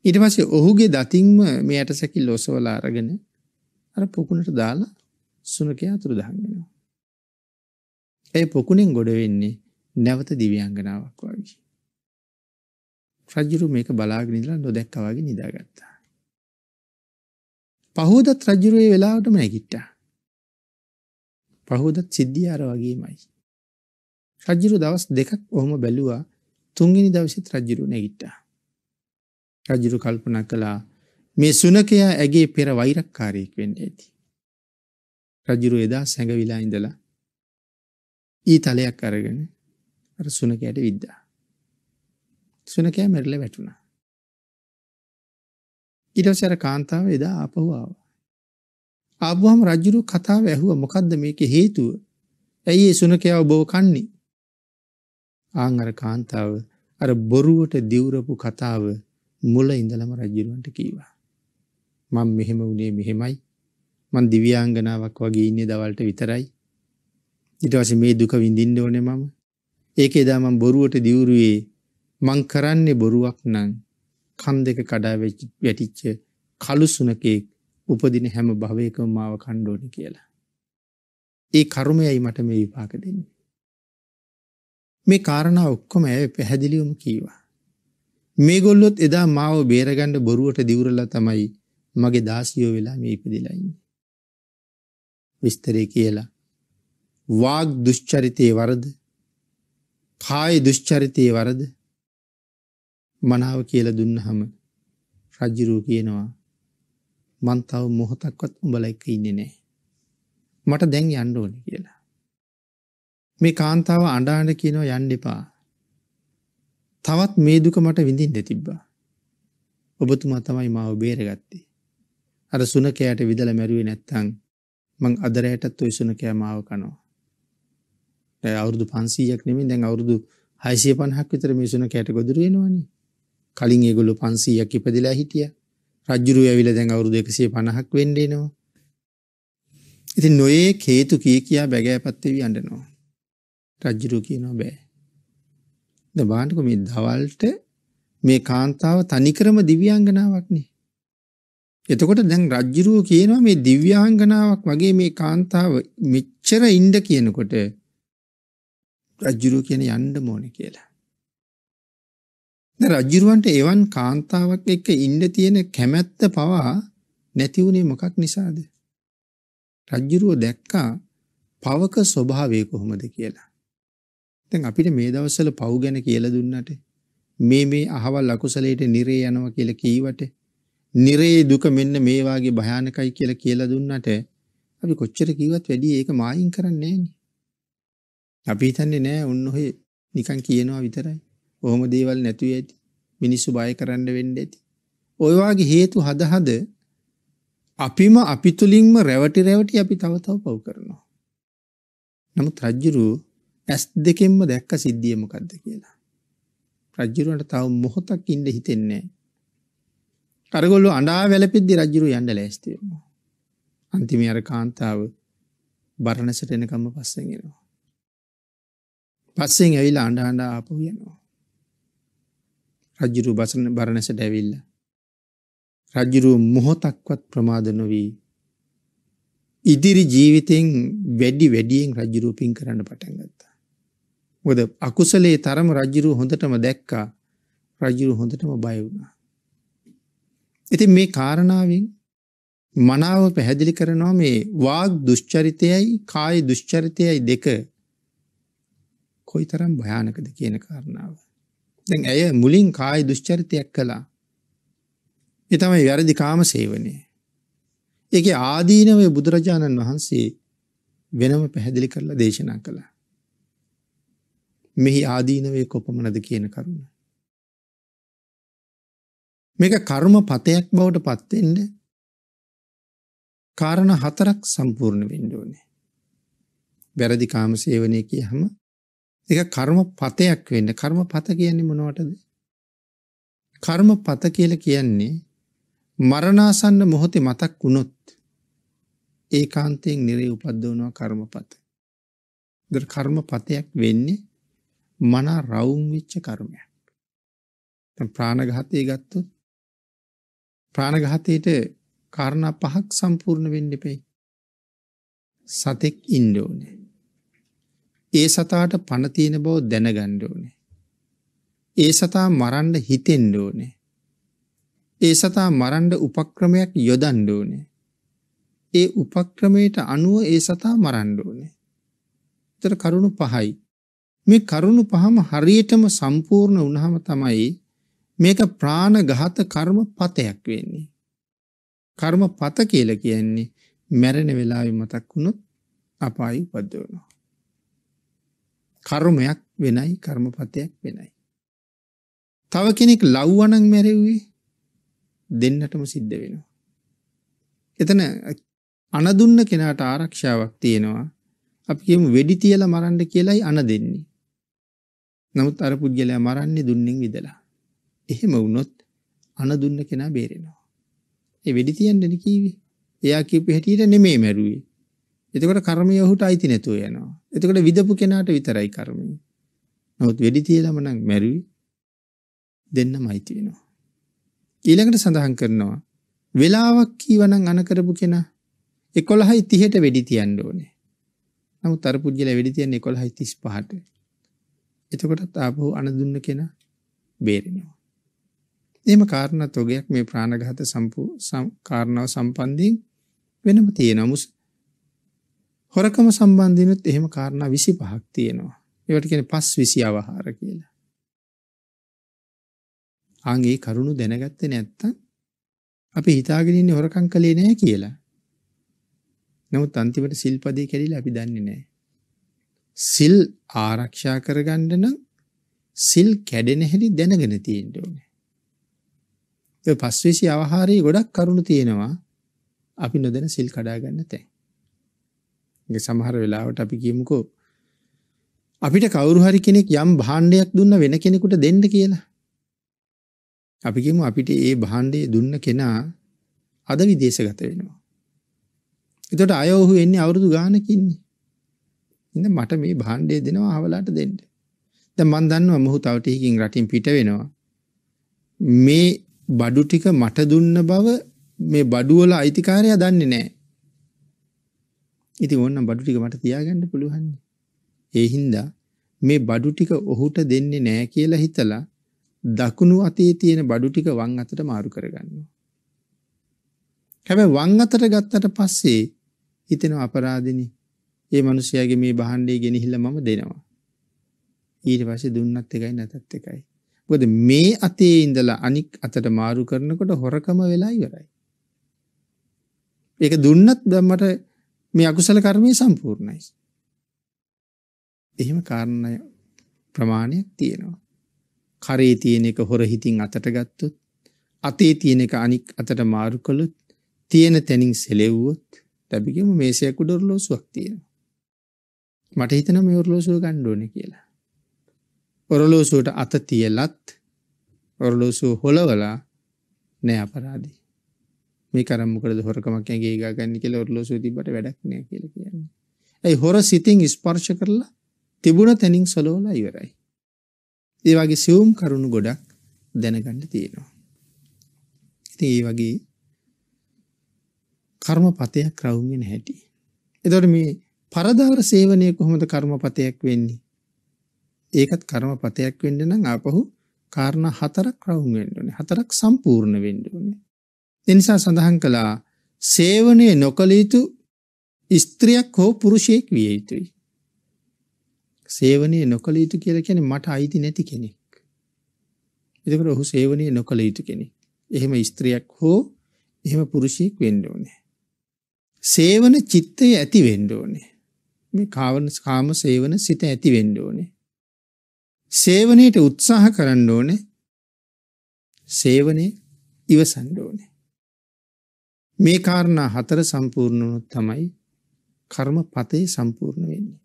ඊට පස්සේ ඔහුගේ දතින්ම මේ ඇට සැකිල්ල ඔසවලා අරගෙන අර පොකුණට දාලා සුනකයා අතුරුදහන් වෙනවා. ඒ පොකුණෙන් ගොඩ වෙන්නේ නැවත දිව්‍යංගනාවක් වගේ. රජුරු මේක බලාගෙන ඉඳලා නොදැක්කා වගේ නිදාගත්තා. පහෝදත් රජුරේ වෙලාවටම නැගිට්ටා. පහෝදත් සිද්ධිය අර වගේමයි. රජුරු දවස් දෙකක් ඔහොම බැලුවා. තුන්වෙනි දවසෙත් රජුරු නැගිට්ටා. රජුරු කල්පනා කළා මේ සුනකයා ඇගේ පෙර වෛරක්කාරයෙක් වෙන්න ඇති. රජුරු එදා සැඟවිලා ඉඳලා ඊ තලයක් අරගෙන අර සුනකයට විද්දා. සුනකයා මැරිලා වැටුණා. ඉටසර කාන්තාව එදා ආපහු ආවා. ආවම රජුරු කතාව ඇහුව මොකද්ද මේකේ හේතුව? ඇයි ඒ සුනකයා ඔබව කන්නේ? ආන් අර කාන්තාව අර බොරුවට දිවුරපු කතාව මුල ඉඳලම රජුරුවන්ට කීවා. මම මෙහෙම වුණේ මෙහෙමයි. මං දිව්‍යාංගනාවක් වගේ ඉන්නේ දවල්ට විතරයි. ඊට පස්සේ මේ දුක විඳින්න ඕනේ මම. ඒක එදා මම බොරුවට දිවුරුවේ මං කරන්නේ බොරුවක් නං කන් දෙක කඩා වැටිච්ච කළු සුනකෙක් උපදින හැම භවයකම මාව කණ්ඩෝනි කියලා. ඒ කර්මයයි මට මේ විපාක දෙන්නේ. මේ කාරණා ඔක්කොම ඇය පැහැදිලිවම කීවා. මේගොල්ලොත් එදා මාව බේරගණ්ඩ බොරුවට දිවරලා තමයි මගේ දාසියෝ වෙලා මේ ඉපදිලයින්න. විස්තරය කියලා. වාග් දුෂ්චරිතය වරද කාය දුෂ්චරිතය වරද මනාව කියල දුන්නහම රජ්ජිරූ කියනවා මන් තව මොහොතක්වත් උඹල එක්ක ඉන්නේ නෑ. මට දැන් යන්න ඕන කියලා. මේ කාන්තාව අඩාඩ කියනවා යන්න එපා. තවත් මේ දුක මට විඳින් දෙතිබ්බා. ඔබතුමා තමයි මාව බේරගත්තේ. අර සුනකෑට විදල මැරුවේ නැත්තං මං අදරයටත් ඔයි සුනකෑ මාව කනවා. ඇ අවුරුදු පන්සීයක් නෙමින් දැන් අවුරුදු හයිසිය පණහක් විතර මේ සුනකෑට ගොදුරුවෙනවානේ කලින් ඒගොල්ලු 500ක් ඉපදිලා හිටියා. රජුරු ඇවිල්ලා දැන් අවුරුදු 150ක් වෙන්න එනවා. ඉතින් නොයේ හේතු කී කියා බැගෑපත් වෙවි අඬනවා. රජුරු කියනවා බෑ. ද බාන්නකො මේ දවල්ට මේ කාන්තාව තනිකරම දිව්‍යාංගනාවක්නේ. එතකොට දැන් රජ්ජුරුව කියනවා මේ දිව්‍යාංගනාවක් වගේ මේ කාන්තාව මෙච්චර ඉන්ඩ කියනකොට රජ්ජුරුව කියන යන්න මෝන කියලා. දැන් රජුරවන්ට එවන් කාන්තාවක් එක්ක ඉන්න තියෙන කැමැත්ත පවා නැති වුණේ මොකක් නිසාද? රජුරුව දැක්කා පවක ස්වභාවය කොහොමද කියලා. දැන් අපිට මේ දවස්වල පව් ගැන කියලා දුන්නට මේ මේ අහවල් අකුසලයට නිරේ යනවා කියලා කීවට නිරේ දුක මෙන්න මේ වාගේ භයානකයි කියලා කියලා දුන්නට අපි කොච්චර කිව්වත් වැඩි ඒක මායින් කරන්නේ නැහැ නේ. අපි හිතන්නේ නෑ උන් ඔහේ නිකන් කියනවා විතරයි. ඔහොම දේවල් නැතුව ඇති. මිනිස්සු බය කරන්න වෙන්න ඇති. ඔය වගේ හේතු හද හද අපිම අපි තුලින්ම රැවටි රැවටි අපි තව තව පව් කරනවා. නමුත් රජ්ජුරු ඇස් දෙකෙන්ම දැක්ක සිද්ධිය මොකද්ද කියලා. රජ්ජුරුවන්ට තව මොහොතක් ඉන්න හිතෙන්නේ නැහැ. අරගොල්ලෝ අඬා වැළපෙද්දි රජ්ජුරු යන්න ලෑස්ති වෙනවා. අන්තිමේ අර කාන්තාව බරණසට එනකම්ම පස්සෙන් එනවා. පස්සෙන් ඇවිල්ලා අඬ අඬ ආපහු යනවා. රජ්ජිරු බසන බරණැසට ඇවිල්ල. රජ්ජිරු මොහොතක්වත් ප්‍රමාද නොවී. ඉදිරි ජීවිතයෙන් වැඩි වැඩියෙන් රජ්ජිරූපින් කරන්න පටන්ගත්තා. ොද අකුසලේ තරම රජ්ජිරු හොඳටම දැක්කා රජිරු හොඳටම බයවුණා. ඉති මේ කාරණාවෙන් මනාව පැහැදිලි කරනවා මේ වාග දුෂ්චරිතයයි කාය දුෂ්චරිතයයි දෙක කොයි තරම් භයානකද කියන කාරණාව. දැන් ඇය මුලින් කායි දුෂ්චරිතයක් කළා. ඒ තමයි වැරදි කාම සේවනය. ඒකේ ආදීනවය බුදුරජාණන් වහන්සේ වෙනම පැහැදිලි කරලා දේශනා කළා. මෙහි ආදීනවය කොපමණද කියන කරුණ. මේක කර්ම පතයක් බවට පත්වෙන්න කාරණ හතරක් සම්පූර්ණ වෙන්න ඕනේ. වැරදි කාම සේවනය කියහම ඒක කර්මපතයක් වෙන්න. කර්මපත කියන්නේ මොනවටද? කර්මපත කියලා කියන්නේ මරණාසන්න මොහොතේ මතක් වුණොත් ඒකාන්තයෙන් නිරේ උපද්දවනවා කර්මපත. දර කර්මපතයක් වෙන්නේ මන රවුම් වෙච්ච කර්මයක්. දැන් ප්‍රාණඝාතය ගත්තොත් ප්‍රාණඝාතයට කාරණා පහක් සම්පූර්ණ වෙන්න ඉපෙයි. සතෙක් ඉන්න ඕනේ. ඒ සතාට පණ තියෙන බව දැනගන්න ඕනේ. ඒ සතා මරන්න හිතෙන්න ඕනේ. ඒ සතා මරන්න උපක්‍රමයක් යොදන්න ඕනේ. ඒ උපක්‍රමයට අනුව ඒ සතා මරන්න ඕනේ. ඒතර කරුණු පහයි. මේ කරුණු පහම හරියටම සම්පූර්ණ වුණාම තමයි මේක ප්‍රාණඝාත කර්මපතයක් වෙන්නේ. කර්මපත කියලා කියන්නේ මැරෙන වෙලාවෙ මතක් වුණොත් අපායි උපද්දවනවා. කර්මයක් වෙනයි කර්මපතයක් වෙනයි. තව කෙනෙක් ලව්වනං මැරෙව්වේ දෙන්නටම සිද්ධ වෙනවා. එතන අනදුන්න කෙනාට ආරක්ෂාවක් තියෙනවා අපි කියමු වෙඩි තියලා මරන්න කියලයි අන දෙන්නේ. නමුත් අර පුද්ගලයා මරන්නේ දුන්නෙන් විදලා. එහෙම වුණොත් අන දුන්න කෙනා බේරෙනවා. ඒ වෙඩි තියන්නනේ කීවේ. එයා කියපු හැටියට නෙමෙයි මැරුවේ. එතකොට කර්මය ඔහුට අයිති නැතුව යනවා. එතකොට විදපු කෙනාට විතරයි කර්මය. නමුත් වෙඩි තියලම නම් මැරුවි දෙන්නම අයිති වෙනවා. ඊළඟට සඳහන් කරනවා වෙලාවක් කීවනම් අන කරපු කෙනා 11:30ට වෙඩි තියන්න ඕනේ. නමුත් අර පුජ්‍යල වෙඩි තියන්නේ 11:35ට. එතකොටත් ආපහු අන දුන්න කෙනා බේරෙනවා. එහෙම කාරණා තොගයක් මේ ප්‍රාණඝාත සම්පූර්ණ කාරණාව සම්බන්ධයෙන් වෙනම තියෙනවා. හොරකම සම්බන්ධිනුත් එහෙම කාරණා විසි පහක් තියෙනවා. ඒවට කෙන පස් විසි අවහාර කියලා. ආගේ කරුණු දැනගත්තේ නැත්තම් අපි හිතාගෙන ඉන්නේ හොරකම් කළේ නැහැ කියලා. නමුත් අන්තිමට සිල්පදේ කැඩිලා අපි දන්නේ නැහැ. සිල් ආරක්ෂා කරගන්න නම් සිල් කැඩෙන හැටි දැනගෙන තියෙන්න ඕනේ. ඒ පස්විසි අවහාරයේ ගොඩක් කරුණු තියෙනවා. අපි නොදැන සිල් කඩා ගන්න තැන්. ඒක සමහර වෙලාවට අපි කියමුකෝ අපිට කවුරු හරි කෙනෙක් යම් භාණ්ඩයක් දුන්න වෙන කෙනෙකුට දෙන්න කියලා. අපි කියමු අපිට ඒ භාණ්ඩය දුන්න කෙනා අද විදේශගත වෙනවා. එතකොට අය ඔහු එන්නේ අවුරුදු ගානකින්නේ. ඉතින් මට මේ භාණ්ඩය දෙනවා අවලාට දෙන්න. දැන් මන් දන්නවා මොහු තව ටිකකින් රටින් පිට වෙනවා. මේ බඩු ටික මට දුන්න බව මේ බඩු වල අයිතිකාරයා දන්නේ නැහැ. ඉති ඔන්න බඩු ටික මට තියාගන්න පුළුවන්. ඒ හින්දා මේ බඩු ටික ඔහුට දෙන්නේ නෑ කියලා හිතලා දකුණු අතේ තියෙන බඩු ටික වම් අතට මාරු කරගන්නවා. හැබැයි වම් අතට ගත්තට පස්සේ හිතෙන අපරාධෙනි. ඒ මිනිස්යාගේ මේ භාණ්ඩය ගෙනහිල්ලා මම දෙනවා. ඊට පස්සේ දුන්නත් එකයි නැතත් එකයි. මොකද මේ අතේ ඉඳලා අනික් අතට මාරු කරනකොට හොරකම වෙලා ඉවරයි. ඒක දුන්නත් මට මේ අකුසල කර්මය සම්පූර්ණයි. එහෙම කාරණය ප්‍රමාණයක් තියෙනවා. කරේ තියෙන එක හොර හිතින් අතට ගත්තොත් අතේ තියෙන එක අනික් අතට මාරු කළොත් තියෙන තැනින් සෙලෙව්වොත් තැබිගම මේසයක ඩොරලෝසුවක් තියෙනවා. මට හිතන මේ ඔරලෝසුව ගන්න ඕනේ කියලා. ඔරලෝසුවට අත තියලත් ඔරලෝසුව හොලවලා නෑ අපරාදී. මේ කරම් මොකටද හොරකමක් ඇඟේ ගා ගන්න කියලා ඔරලෝසුව තිබ්බට වැඩක් නෑ කියලා කියන්නේ. ඇයි හොර සිතින් ස්පර්ශ කරලා තිබුණ තැනින් සලෝලා ඉවරයි. ඒ වගේ සියුම් කරුණු ගොඩක් දැනගන්න තියෙනවා. ඉතින් ඒ වගේ කර්මපතයක් රවුම් වෙන හැටි. එතකොට මේ පරදාර සේවනය කොහොමද කර්මපතයක් වෙන්නේ? ඒකත් කර්මපතයක් වෙන්න නම් ආපහු කාරණා හතරක් රවුම් වෙන්න ඕනේ. හතරක් සම්පූර්ණ වෙන්න ඕනේ. දෙනිසා සඳහන් කළා සේවනය නොකළයුතු ස්ත්‍රියක් හෝ පුරුෂයෙක් විය යුතුයි. සේවනය නොකළ යුතු කියල කෙන මට අයිති නැති කෙනෙක්. එදකට ඔහු සේවනය නොකළ යුතු කෙනෙක්. එහෙම ස්ත්‍රියක් හෝ එහෙම පුරුෂයෙක් වෙන්ඩෝනෑ. සේවන චිත්තය ඇති වෙන්ඩෝනේ. මේ කාවන කාම සේවන සිත ඇති වෙන්ඩෝනේ. සේවනයට උත්සාහ කරන්න ඕනේ සේවනය ඉවසන්ඩෝනේ. මේ කාරණා හතර සම්පූර්ණනොත් තමයි කර්ම පතේ සම්පූර්ණ වෙන්නේ.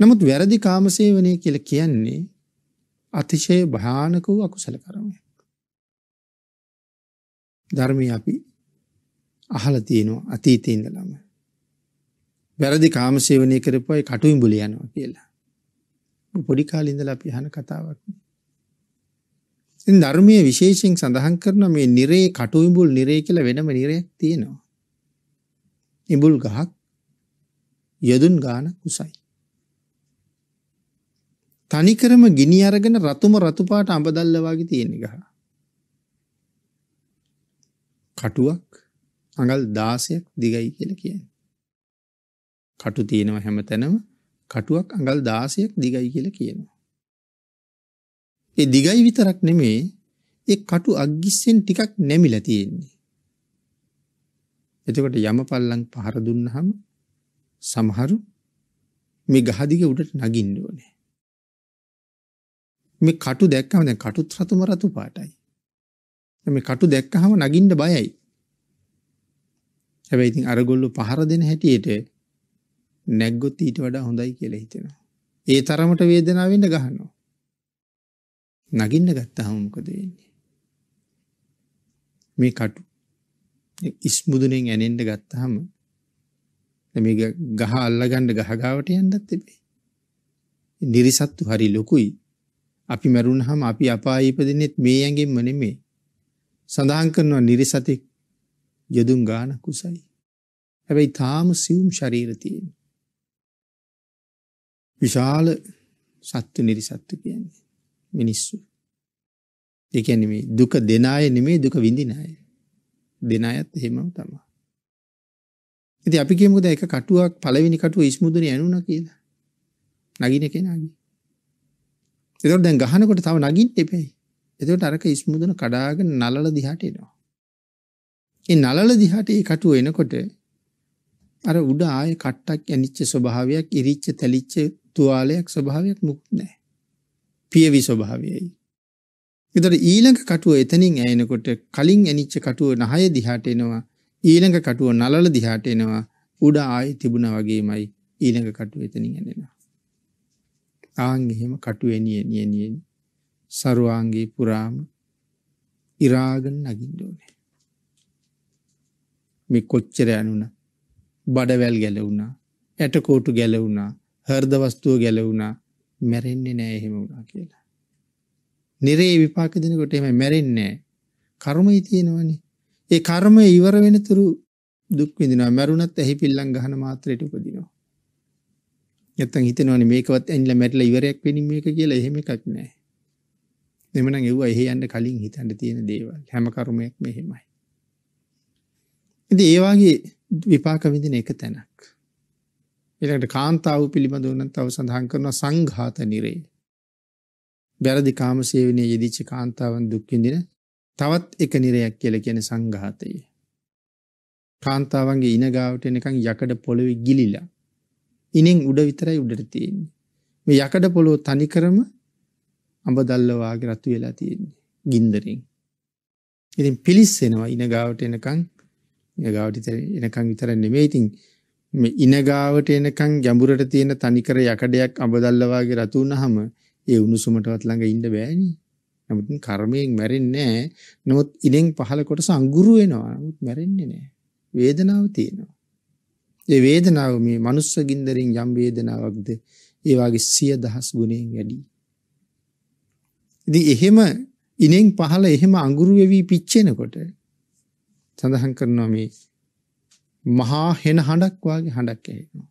නමුත් වැරදි කාමසේවනය කියල කියන්නේ අතිශය භානක වූ අකුසල කරමය. ධර්මය අපි අහල තියනවා අතීතීන්දලම. වැරදි කාමසේවනය කරපයි කටුයිම් බුලියනවා කියලා. පොඩි කාලින්දල අපි හන කතාවක්න. ඉතින් ධර්මයේ විශේෂයෙන් සඳහන් කරන මේ නිරේ කටු ඉඹුල් නිරේ කියලා වෙනම නිරයක් තියෙනවා. ඉඹුල් ගහක් යදුන් ගාන කුසයි. තනිකරම ගිනි අරගෙන රතුම රතු පාට අඹ දැල්ල වගේ තියෙන ගහ. කටුවක් අඟල් 16ක් දිගයි කියලා කියන්නේ. කටු තියෙනවා හැමතැනම කටුවක් අඟල් 16ක් දිගයි කියලා කියනවා. ඒ දිගයි විතරක් නෙමේ ඒ කටු අග්ගිස්සෙන් ටිකක් නැමිලා තියෙන්නේ. එතකොට යමපල්ලන් පහර දුන්නහම සමහරු මේ ගහ දිග උඩට නගින්න ඕනේ. මේ කටු දැක්කම දැන් කටුත් රතුම රතු පාටයි. මේ කටු දැක්කහම නගින්න බයයි. හැබැයි ඉතින් අරගොල්ලෝ පහර දෙන හැටියට නැග්ගොත් ඊට වඩා හොඳයි කියලා හිතෙනවා. ඒ තරමට වේදනාවෙන් ගහනවා. නගින්න ගත්තාම මොකද වෙන්නේ? මේ කටු ඉස්මුදුනෙන් ඇනෙන්න ගත්තාම මේ ගහ අල්ලගන්න ගහ ගාවට යන්නත් තිබේ. නිරිසත්තු හරි ලොකුයි. අපි මරුණාම අපි අපාය ඉපදින්නෙත් මේ ඇඟෙන්ම නෙමෙයි. සඳහන් කරනවා නිරිසතෙක් යදුන් ගාන කුසයි. හැබැයි තාම සියුම් ශරීර තියෙන. විශාල සත්තු නිරිසත්තු කියන්නේ. මිනිස්සු. ඒ කියන්නේ මේ දුක දෙන අය නෙමේ දුක විඳින අය. දෙන අයත් එහෙමම තමයි. ඉතින් අපි කියමුද එක කටුවක් පළවෙනි කටුව ඉස්මුදුනේ ඇනුණා කියලා. නගින කෙනාගේ. එතකොට දැන් ගහනකොට තව නගින්න එපයි. එතකොට අරක ඉස්මුදුන කඩාගෙන නලල දිහාට එනවා. ඒ නලල දිහාට ඒ කටුව එනකොට අර උඩ ආයේ කට්ටක් ඇනිච්ච ස්වභාවයක් ඉරිච්ච තැලිච්ච තුවාලයක් ස්වභාවයක් මුකුත් නැහැ. පියවි ස්වභාවයයි. එතකොට ඊළඟ කටුව එතනින් ඇයෙනකොට කලින් ඇනිච්ච කටුව නහය දිහාට එනවා. ඊළඟ කටුව නලල දිහාට එනවා. උඩ ආයේ තිබුණා වගේමයි ඊළඟ කටුව එතනින් ඇනෙනවා. ආන් එහෙම කටුව එනිය නියනියෙන් සරුවාංගේ පුරාම ඉරාගෙන නගින්න ඕනේ. මේ කොච්චර යනුණා. බඩවැල් ගැලවුණා. ඇටකෝටු ගැලවුණා. හර්ද වස්තුව ගැලවුණා. මැරෙන්නේ නෑ එහෙම වුණා කියලා. නිරේ විපාක දෙනකොට එහෙම මැරෙන්නේ නෑ. කර්මය තියෙනවනේ. ඒ කර්මය ඉවර වෙනතුරු දුක් විඳිනවා. මැරුණත් ඇහි පිල්ලම් ගහන මාත්‍රයට උපදිනවා. නැත්තම් හිතෙනවනේ මේකවත් ඇනිලා මැරිලා ඉවරයක් වෙන්නේ මේක කියලා එහෙම එකක් නෑ. එමනම් එව්වා එහෙ යන්න කලින් හිතන්න තියෙන දේවල් හැම කර්මයක් මෙහෙමයි. ඉතින් ඒ වගේ විපාක විඳින එක තැනක්. ඊළඟට කාන්තාව පිළිබඳව නම් තව සඳහන් කරනවා සංඝාත නිරේ. වැරදි කාමසේවනයේ යෙදිච්ච කාන්තාවන් දුක් විඳින තවත් එක නිරයක් කියලා කියන්නේ සංඝාතය. කාන්තාවන්ගේ ඉන ගාවට එනකන් යකඩ පොළවේ ගිලිලා. ඉනෙන් උඩ විතරයි උඩට තියෙන්නේ. මේ යකඩ පොළොව තනි කරම අඹ දැල්ල වාගේ රතු වෙලා තියෙන්නේ ගින්දරෙන්. ඉතින් පිලිස්සෙනවා ඉන ගාවට එනකන් ඉන ගාවට එනකන් විතර නෙමෙයි. ඉතින් මේ ඉනගාවට එනකන් ගැඹුරට තියෙන තනිකර යකඩයක් අඹදල්ල වගේ රතු වුණාම ඒ උණුසුමටවත් ළඟ ඉන්න බෑනේ. නමුත් කර්මයෙන් මැරෙන්නේ නැහැ. නමුත් ඉනෙන් පහළ කොටස අඟුරු වෙනවා. නමුත් මැරෙන්නේ නැහැ. වේදනාව තියෙනවා. ඒ වේදනාව මේ මනුස්ස ගින්දරින් යම් වේදනාවක්ද ඒ වාගේ සිය දහස් ගුණයෙන් වැඩි. ඉතින් එහෙම ඉනෙන් පහළ එහෙම අඟුරු වෙවි පිච්චෙනකොට සඳහන් කරනවා මේ මහා හෙන හඬක් වගේ හඬක් ඇහෙනවා.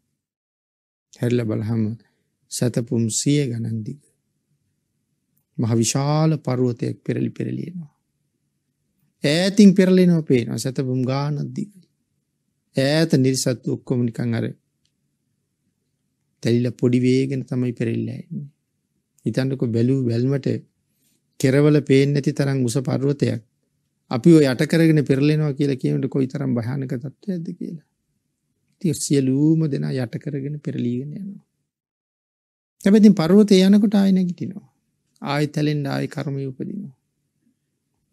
හැරිලා බලහම සතපුම් සිය ගණන් දිග. මහ විශාල පර්වතයක් පෙරලි පෙරලි එනවා. ඈතින් පෙරලෙනවා පේනවා සතපුම් ගානක් දිග. ඈත නිර්සත් ඔක්කොම නිකන් අර තැලිලා පොඩි වේගෙන තමයි පෙරලිලා එන්නේ. හිතන්නකෝ බැලූ බැල්මට කෙරවල පේන්නේ නැති තරම් උස පර්වතයක් අපි යට කරගෙන පෙරලෙනවා කියලා කියවට කොයි තරම් භයානක තත්ත්ව ඇද කියලා. තිර්සියලූම දෙෙන යට කරගෙන පෙරලීගෙන යනවා. තැබැතින් පරුවතය යනකොට ආයනැගිටිනවා. ආය තැලෙන් ආය කරමය උපදිනවා.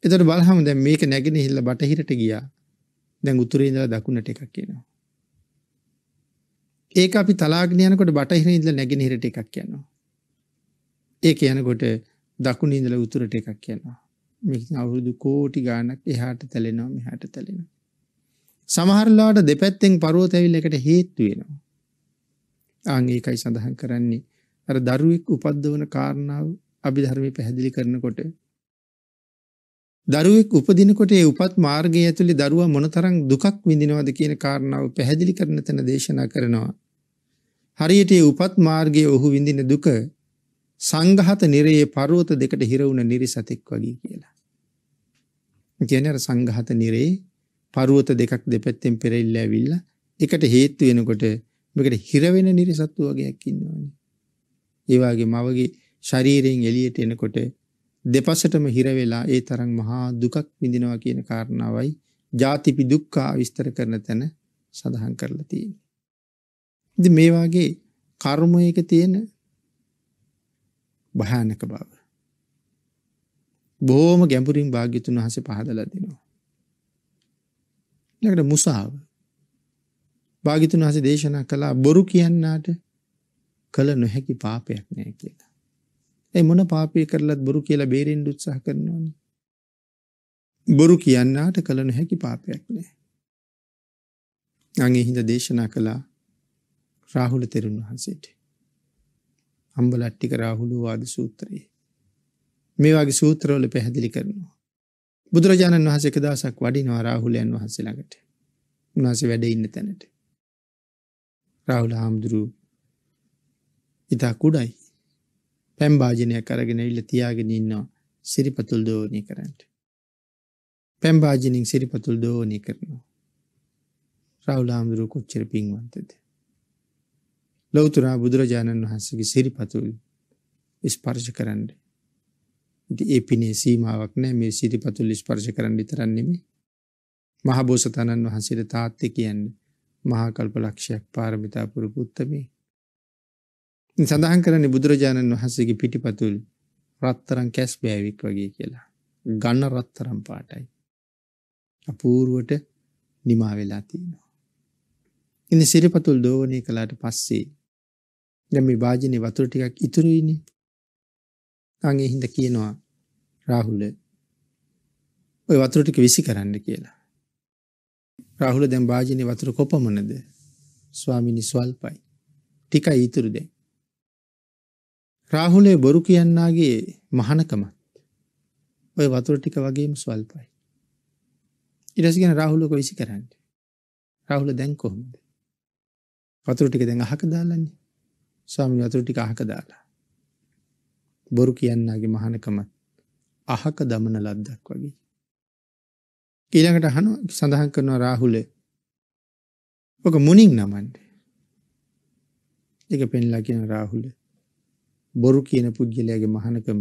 එතට බලහම දැ මේක නැගෙන හිල්ල බටහිරට ගියා දැන් උතුරේදල දකුණට එකක් කියනවා. ඒක අපි තලාගනයනකොට බටහිර ඉදල නැගෙන හිරට එකක් කියනවා. ඒක යනකොට දකුණ ඉඳල උතුරට එකක් කියනවා. මේකින් අවුරුදු කෝටි ගානක් එහාට තැලෙනවා මෙහාට තැලෙනවා. සමහරලාට දෙපැත්තෙන් පරුවත ඇවිල්ලකට හේතු වෙනවා. ආන් ඒකයි සඳහන් කරන්නේ අර දරුවෙක් උපද්දවන කාරණාව අභිධර්මයේ පැහැදිලි කරනකොට දරුවෙක් උපදිනකොට ඒ උපත් මාර්ගය ඇතුලේ දරුවා මොනතරම් දුකක් විඳිනවද කියන කාරණාව පැහැදිලි කරන තැන දේශනා කරනවා. හරියට ඒ උපත් මාර්ගයේ ඔහු විඳින දුක සංඝහත නිරයේ පර්වත දෙකට හිර වුණ නිරිසතෙක් වගේ කියලා. කියන්නේ අර සංඝාත නිරේ පර්වත දෙකක් දෙපැත්තෙන් පෙරෙල්ල ඇවිල්ලා එකට හේතු වෙනකොට මේකට හිර වෙන නිරසත්තු වගේක් ඉන්නවනේ. ඒ වගේ මවගේ ශරීරයෙන් එළියට එනකොට දෙපසටම හිර වෙලා ඒ තරම් මහා දුකක් විඳිනවා කියන කාරණාවයි ජාතිපි දුක්ඛා විස්තර කරන තැන සඳහන් කරලා තියෙන්නේ. ඉතින් මේ වගේ කර්මයක තියෙන භයානක බව බෝම ගැඹුරින් භාග්‍යතුන් වහස පහදල දෙනවා. ලකට මුසාාව භාගිතුන් වහස දේශනා කළා බොරු කියන්නාට කළ නොහැකි පාපයක් නෑ කියලා. ඇ මොන පාපය කරලත් බොරු කියලා බේරෙන් ඩුත්සාහ කරනවාන. බොරු කියන්නාට කළ නොහැකි පාපයක් නෑ. අගේ හිද දේශනා කළා රාහුල තෙරුන් වහන්සේට. අම්බලට්ටික රාහුළු වාද සූත්‍රයේ මේ වගේ සූත්‍රවල පැහැදිලි කරනවා. බුදුරජාණන් වහස එක දසක් වඩිනවා රාහුලයන් වහන්සේළඟට උනාස වැඩ ඉන්න තැනට. රාහුල හාමුදුරුව ඉතා කුඩයි පැම්භාජනයක් අරගෙන ඉල්ල තියාගෙන ඉන්නවා සිරිපතුල් දෝනය කරන්නට. පැම්භාජනින් සිරිපතුල් දෝනය කරනවා. රාහුල හාමුදුරුව කොච්චර පින්වන්තද. ලොවතුරා බුදුරජාණන් වහන්සගේ සිරිපතුල් ස්පර්ශ කරන්නේ ඒ පිනේ සීමාවක් නෑ මේ සිරිපතුල් ස්පර්ශ කරන්න විතරන් නෙමේ. මහබෝසතාණන් වහන්සේට තාත්තේ කියන්න මහාකල්ප ලක්ෂයක් පාරමිතා පුරපුත්තමේ. සඳහන් කරන්නේ බුදුරජාණන් වහන්සේගේ පිටිපතුල් රත්තරන් කැස් බෑවික් වගේ කියලා. ගන්න රත්තරම් පාටයි. අපූරුවට නිමා වෙලා තියෙනවා. ඉන්න සිරිපතුල් දෝවනය කළාට පස්සේ දැන් මේ වාජනේ වතුර ටිකක් ඉතුරුයිනේ. අගේ හින්ද කියනවා රාහුල ඔය වතුර ටික විසි කරන්න කියලා. රාහුල දැන් භාජනයේ වතුර කොපමණද? ස්වාමිනි ස්වල්පයි. ටිකයි ඉතුරු දැන්. රාහුලේ බොරු කියන්නාගේ මහනකමත් ඔය වතුර ටික වගේම ස්වල්පයි. ඊට පස්සේ කියන රාහුලක විසි කරන්න. රාහුල දැන් කොහොමද? වතුර ටික දැන් අහක දාලානේ. ස්වාමිනි වතුර ටික අහක දාලා. බොරු කියන්නගේ මහනකමත් අහක දමන ලද්දක් වගේ. ඊළඟට හනු සඳහන් කරනවා රාහුල ඕක මුනින් නමන්ට එක පෙන්ලා කියන රාහුල බොරු කියන පුද්ගලයාගේ මහනකම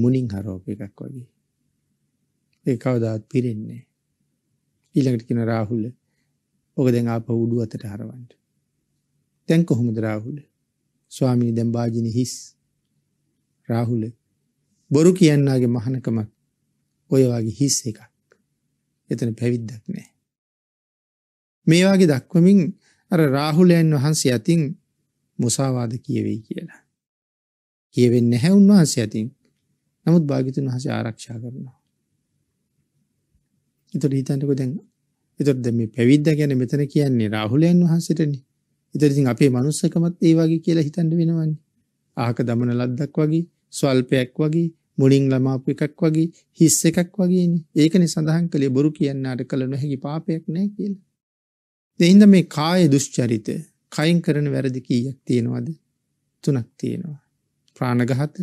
මුනින් හරෝප එකක් වගේ. ඒ කවදාත් පිරෙන්නේ. ඊළඟට කියන රාහුල ඕක දැන් ආප උඩු අතට හරවන්ට. තැන් කොහොමද රාහුල ස්වාමිනි දැම් භාජන හිස් රාහුල බොරු කියන්නාගේ මහනකමක් ඔය වගේ හිස් එකක්. එතන පැවිද්දක් නෑ. මේ වගේ දක්වමින් අර රාහුලයන් වහන්සේ අතින් මුසාවාද කියවෙයි කියලා. කියවෙන්නේ නැහැ උන්වහන්සේ අතින්. නමුත් භාග්‍යතුන් වහන්සේ ආරක්ෂා කරනවා. ඒතර හිතන්නකෝ දැන් ඒතර දැන් මේ පැවිද්ද ගැන මෙතන කියන්නේ රාහුලයන් වහන්සේටනේ. ඒතර ඉතින් අපේ manussකමත් ඒ වගේ කියලා හිතන්න වෙනවන්නේ. අහක දමන ලද්දක් වගේ ස්වල්පයක් වගේ මුලින් ළමාපු එකක් වගේ හිස් එකක් වගේනේ. ඒකනේ සඳහන් කළේ බොරු කියන්නාට කළ නොහැකි පාපයක් නෑ කියලා. දෙහින්ද මේ කාය දුෂ්චරිත කයින් කරන වැරදි කීයක් තියෙනවද? තුනක් තියෙනවා. ප්‍රාණඝාත,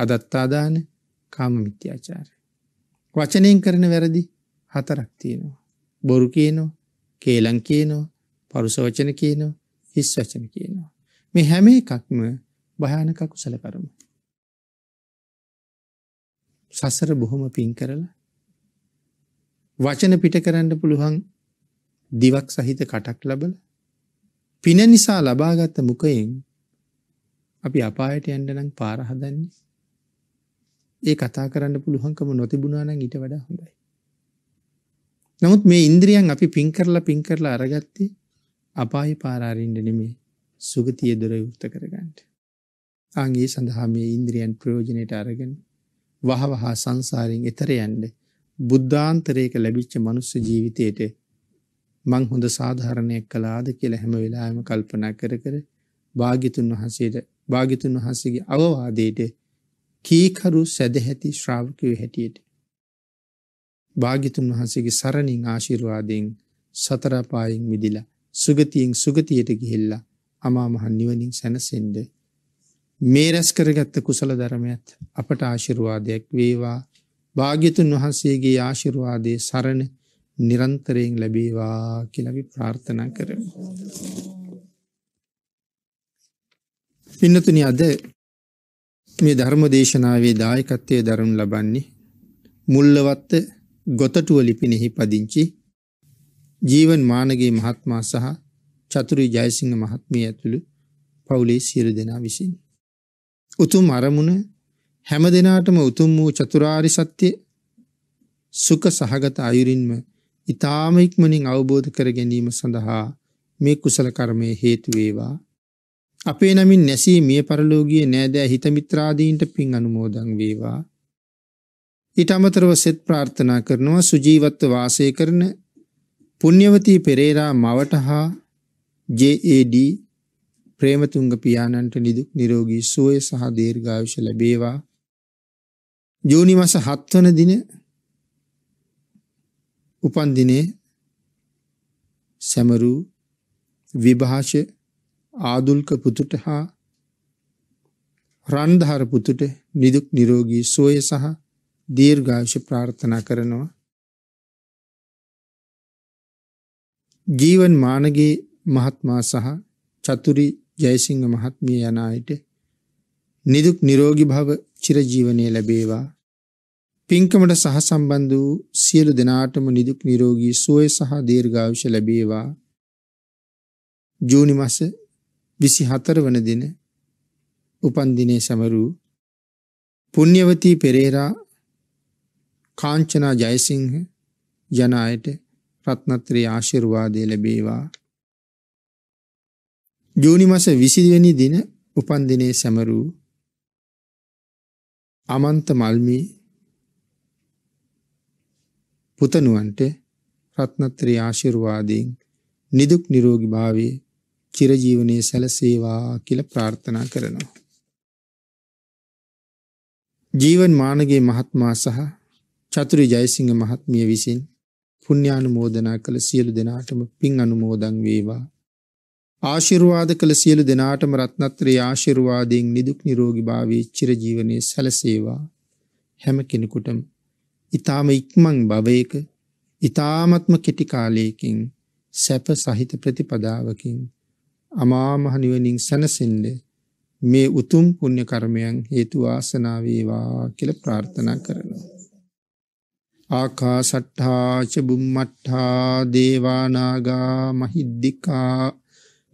අදත්තාදාන, කාම මිත්‍යාචාරය. වචනයෙන් කරන වැරදි හතරක් තියෙනවා. බොරු කියනවා, කේලම් කියනවා, පරුස වචන කියනවා, හිස් වචන කියනවා. මේ හැම එකක්ම භයානක කුසල කරම. සසර බොහොම පින් කරලා වචන පිට කරන්න පුළුවන් දිවක් සහිත කටක් ලබල පින නිසා ලබාගත්ත මුකයෙන් අපි අපායට යන්ඩනම් පාරහදන්නේ ඒ කතා කරන්න පුළුවන්කම නොතිබුණානං ඊට වඩා හොඳයි. නමුත් මේ ඉන්ද්‍රියන් අපි පින් කරලා පින් කරලා අරගත්තේ අපායි පාරාරින්ඩ නෙමේ සුගතිය දොර යුක්ත කරගන්නට. ආන්ගේ සඳහා මේ ඉන්ද්‍රියන් ප්‍රයෝජනයට අරගෙන වහවහා සංසාරයෙන් එතර යන්න බුද්ධාන්තරයක ලැබිච්ච මනුස්ස ජීවිතයට මං හොඳ සාධාරණයක් කළාද කියලා හැම වෙලාවෙම කල්පනා කර කර භාග්‍යතුන් වහන්සේට භාග්‍යතුන් වහන්සේගේ අවවාදයට කීකරු සදැහැති ශ්‍රාවකයෝ හැටියට භාග්‍යතුන් වහන්සේගේ සරණින් ආශිර්වාදයෙන් සතර පායෙන් මිදිලා සුගතියෙන් සුගතියට ගිහිල්ලා අමා මහ නිවනින් සැනසෙන්නේ මේ රැස් කරගත්ත කුසල ධර්මයත් අපට ආශිර්වාදයක් වේවා. භාග්‍යතුන් වහන්සේගේ ආශිර්වාදයේ සරණ නිරන්තරයෙන් ලැබේවා කියලා අපි ප්‍රාර්ථනා කරමු. පින්නතුනි අද මේ ධර්ම දේශනාවේ දායකත්වයේ දරනු ලබන්නේ මුල්ලවත්ත ගොතටුව ලිපිනෙහි පදිංචි ජීවන් මානගේ මහත්මා සහ චතුරි ජයසිංහ මහත්මිය ඇතුළු පවුලේ සියලු දෙනා විසිනි. උතුම් අරමුණ හැම දෙනාටම උතුම් වූ චතුරාරි සත්‍ය සුඛ සහගත අයුරින්ම ඊ타ම ඉක්මනින් අවබෝධ කර ගැනීම සඳහා මේ කුසල කර්මයේ හේතු වේවා අපේ නමින් නැසී මිය පරලෝකීය නෑදෑ හිත මිත්‍රාදීන්ට පින් අනුමෝදන් වේවා ඊට අමතරව සෙත් ප්‍රාර්ථනා කරනවා සුජීවත්ව වාසය කරන පුණ්‍යවතී පෙරේරා මවට හා JAD ප්‍රේමතුංග පියාණන්ට නිදුක් නිරෝගී සුවය සහ දීර්ඝායුෂ ලැබේවා. ජූනි මාස 7 වන දින උපන් දිනේ සමරු විභාෂ ආදුල්ක පුතුට හා රන්ධාර පුතුට නිදුක් නිරෝගී සුවය සහ දීර්ඝායුෂ ප්‍රාර්ථනා කරනවා. ජීවන් මානගේ මහත්මා සහ චතුරි ජයසිංහ මහත්මිය යන අයට නිදුක් නිරෝගී භව චිරජීවනයේ ලැබේවා පින්කමට සහසම්බන්ධ වූ සියලු දෙනාටම නිදුක් නිරෝගී සුවය සහ දීර්ඝායුෂ ලැබේවා ජූනි මාස 24 වන දින උපන් දිනේ සමරු පුණ්‍යවතී පෙරේරා කාංචනා ජයසිංහ යන අයට රත්නත්‍රි ආශිර්වාදය ලැබේවා ජූනි මස 20 වෙනි දින උපන් දිනේ සැමරූ අමන්ත මල්මි පුතණුවන්ට රත්නත්‍රි ආශිර්වාදයෙන් නිදුක් නිරෝගී භාවයේ චිරජීවනයේ සැලසේවා කියලා ප්‍රාර්ථනා කරනවා. ජීවන් මානගේ මහත්මා සහ චතුරි ජයසිංහ මහත්මිය විසින් පුණ්‍යානුමෝදනා කළ සියලු දෙනාටම පින් අනුමෝදන් වේවා. ආශිර්වාද කළ සියලු දෙනාටම රත්නත්‍රේ ආශිර්වාදයෙන් නිදුක් නිරෝගී භාවයේ චිරජීවනයේ සැලසේවා හැම කෙනෙකුටම ඊ타ම ඉක්මන් භවයක ඊ타මත්ම කෙටි කාලයකින් සැප සහිත ප්‍රතිපදාවකින් අමා මහ නිවනින් සැනසෙන්නේ මේ උතුම් පුණ්‍ය කර්මයන් හේතු වාසනා වේවා කියලා ප්‍රාර්ථනා කරනවා ආකාසට්ඨා ච බුම්මට්ඨා දේවානාගා මහිද්దికා